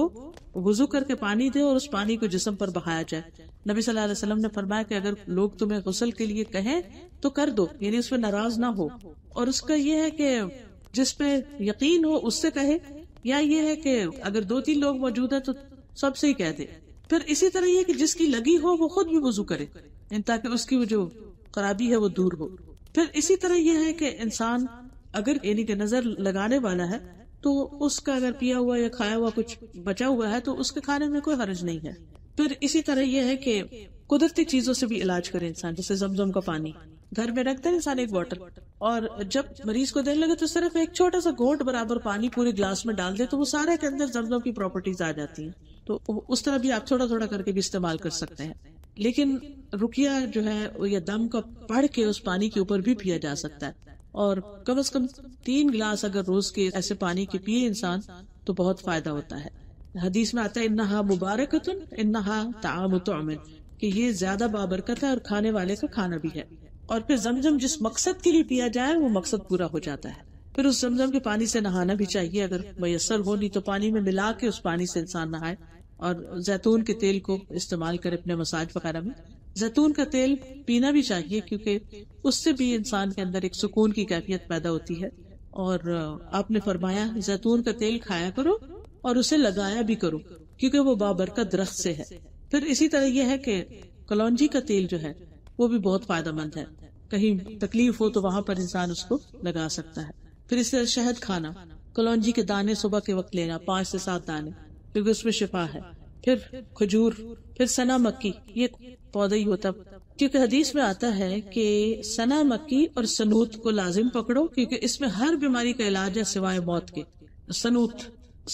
वजू करके पानी दे और उस पानी को जिसम पर बहाया जाए नबी सल्लल्लाहु अलैहि वसल्लम ने फरमाया कि अगर लोग तुम्हें गुसल के लिए कहें तो कर दो यानी उसमें नाराज ना हो और उसका यह है कि जिस पे यकीन हो उससे कहे या ये है कि अगर दो तीन लोग मौजूद है तो सबसे ही कह दे फिर इसी तरह ये कि जिसकी लगी हो वो खुद भी वजू करे ताकि उसकी वो जो खराबी है वो दूर हो फिर इसी तरह यह है कि इंसान अगर यानी कि नजर लगाने वाला है तो उसका अगर पिया हुआ या खाया हुआ कुछ बचा हुआ है तो उसके खाने में कोई हर्ज नहीं है फिर इसी तरह यह है कि कुदरती चीजों से भी इलाज करे इंसान जैसे जमजम का पानी घर में रखते हैं इंसान एक बॉटल और जब मरीज को देने लगे तो सिर्फ एक छोटा सा घोट बराबर पानी पूरे ग्लास में डाल दे तो वो सारे के अंदर जमजम की प्रॉपर्टीज आ जाती है तो उस तरह भी आप थोड़ा थोड़ा करके भी इस्तेमाल कर सकते हैं लेकिन रुकिया जो है या दम का पढ़ के उस पानी के ऊपर भी पिया जा सकता है और कम अज कम तीन गिलास अगर रोज के ऐसे पानी के पिए इंसान तो बहुत फायदा होता है हदीस में आता है इन्ना मुबारक इन्ना ताम कि ये ज्यादा बाबरकत है और खाने वाले का खाना भी है और फिर जमजम जिस मकसद के लिए पिया जाए वो मकसद पूरा हो जाता है फिर उस जमजम के पानी से नहाना भी चाहिए अगर मैसर हो नहीं तो पानी में मिला के उस पानी से इंसान नहाए और जैतून के तेल को इस्तेमाल करें अपने मसाज वगैरह में जैतून का तेल पीना भी चाहिए क्योंकि उससे भी इंसान के अंदर एक सुकून की कैफियत पैदा होती है और आपने फरमाया जैतून का तेल खाया करो और उसे लगाया भी करो क्योंकि वो बाबरकत दरख्त से है फिर इसी तरह यह है कि कलौजी का तेल जो है वो भी बहुत फायदेमंद है कहीं तकलीफ हो तो वहां पर इंसान उसको लगा सकता है फिर इस शहद खाना कलौजी के दाने सुबह के वक्त लेना पांच से सात दाने क्योंकि उसमें शिफा है फिर खजूर फिर सना मक्की ये पौधे होता क्योंकि हदीस में आता है कि सना मक्की और सनूत को लाजिम पकड़ो क्योंकि इसमें हर बीमारी का इलाज है सिवाय मौत के सनूत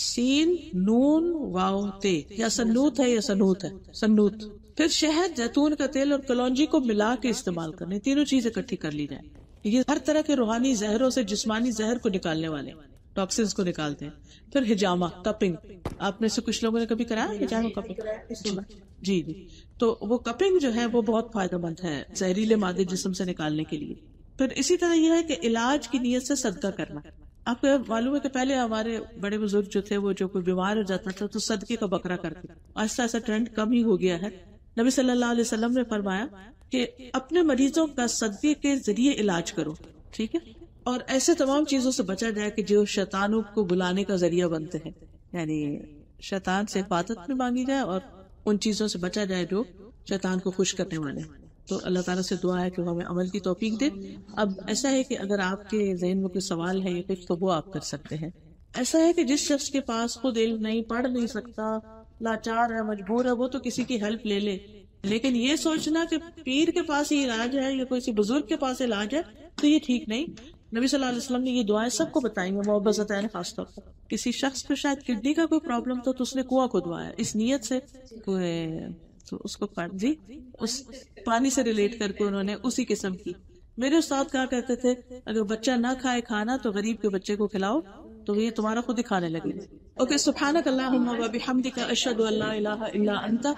सीन नून वाओ ते या सनूत है या सनूत है सनूत फिर शहद जैतून का तेल और कलौजी को मिला के इस्तेमाल करने तीनों चीज इकट्ठी कर ली जाए ये हर तरह के रूहानी जहरों से जिस्मानी जहर को निकालने वाले टॉक्सिन्स को निकालते हैं फिर हिजामा कपिंग आप में से कुछ लोगों ने कभी कराया हिजामा कपिंग जी जी तो वो कपिंग जो है वो बहुत फायदेमंद है जहरीले मादे जिसम से निकालने के लिए फिर इसी तरह यह है कि इलाज की नीयत से सदका करना आपको मालूम है कि पहले हमारे बड़े बुजुर्ग जो थे वो जो कोई बीमार हो जाता था तो सदके का बकरा करते ऐसा ऐसा ट्रेंड कम ही हो गया है नबी सल्लल्लाहु अलैहि वसल्लम ने फरमाया कि अपने मरीजों का सदके के जरिए इलाज करो ठीक है और ऐसे तमाम चीजों से बचा जाए कि जो शैतानों को बुलाने का जरिया बनते हैं यानी शैतान से हिफाजत में मांगी जाए और उन चीजों से बचा जाए जो शैतान को खुश करने वाले तो अल्लाह ताला से दुआ है कि वो हमें अमल की तोफीक दे अब ऐसा है कि अगर आपके जहन में कोई सवाल है या कुछ तो वो आप कर सकते हैं ऐसा है कि जिस शख्स के पास खुद इल्म नहीं पढ़ नहीं सकता लाचार है मजबूर है वो तो किसी की हेल्प ले ले लेकिन ये सोचना कि पीर के पास ही इलाज है या किसी बुजुर्ग के पास इलाज है तो ये ठीक नहीं नबी सल्लल्लाहु अलैहि वसल्लम ने ये दुआएं सबको बताई हैं मोहब्बत खास तौर पर किसी शख्स को शायद किडनी का कोई प्रॉब्लम था तो उसने कुआ खुदवाया इस नीयत से तो उसको जी उस पानी से रिलेट करके उन्होंने उसी किस्म की मेरे उस्ताद कहा करते थे अगर बच्चा ना खाए खाना तो गरीब के बच्चे को खिलाओ तो ये तुम्हारा खुद ही खाने लगे ओके सुबहानक अल्लाहुम्मा व बिहमदिका अशहदु अल्ला इलाहा इल्ला अंता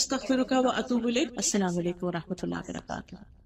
अस्तगफिरुका व अतूबु इलैक अस्सलाम वालेकुम व रहमतुल्लाहि व बरकातहू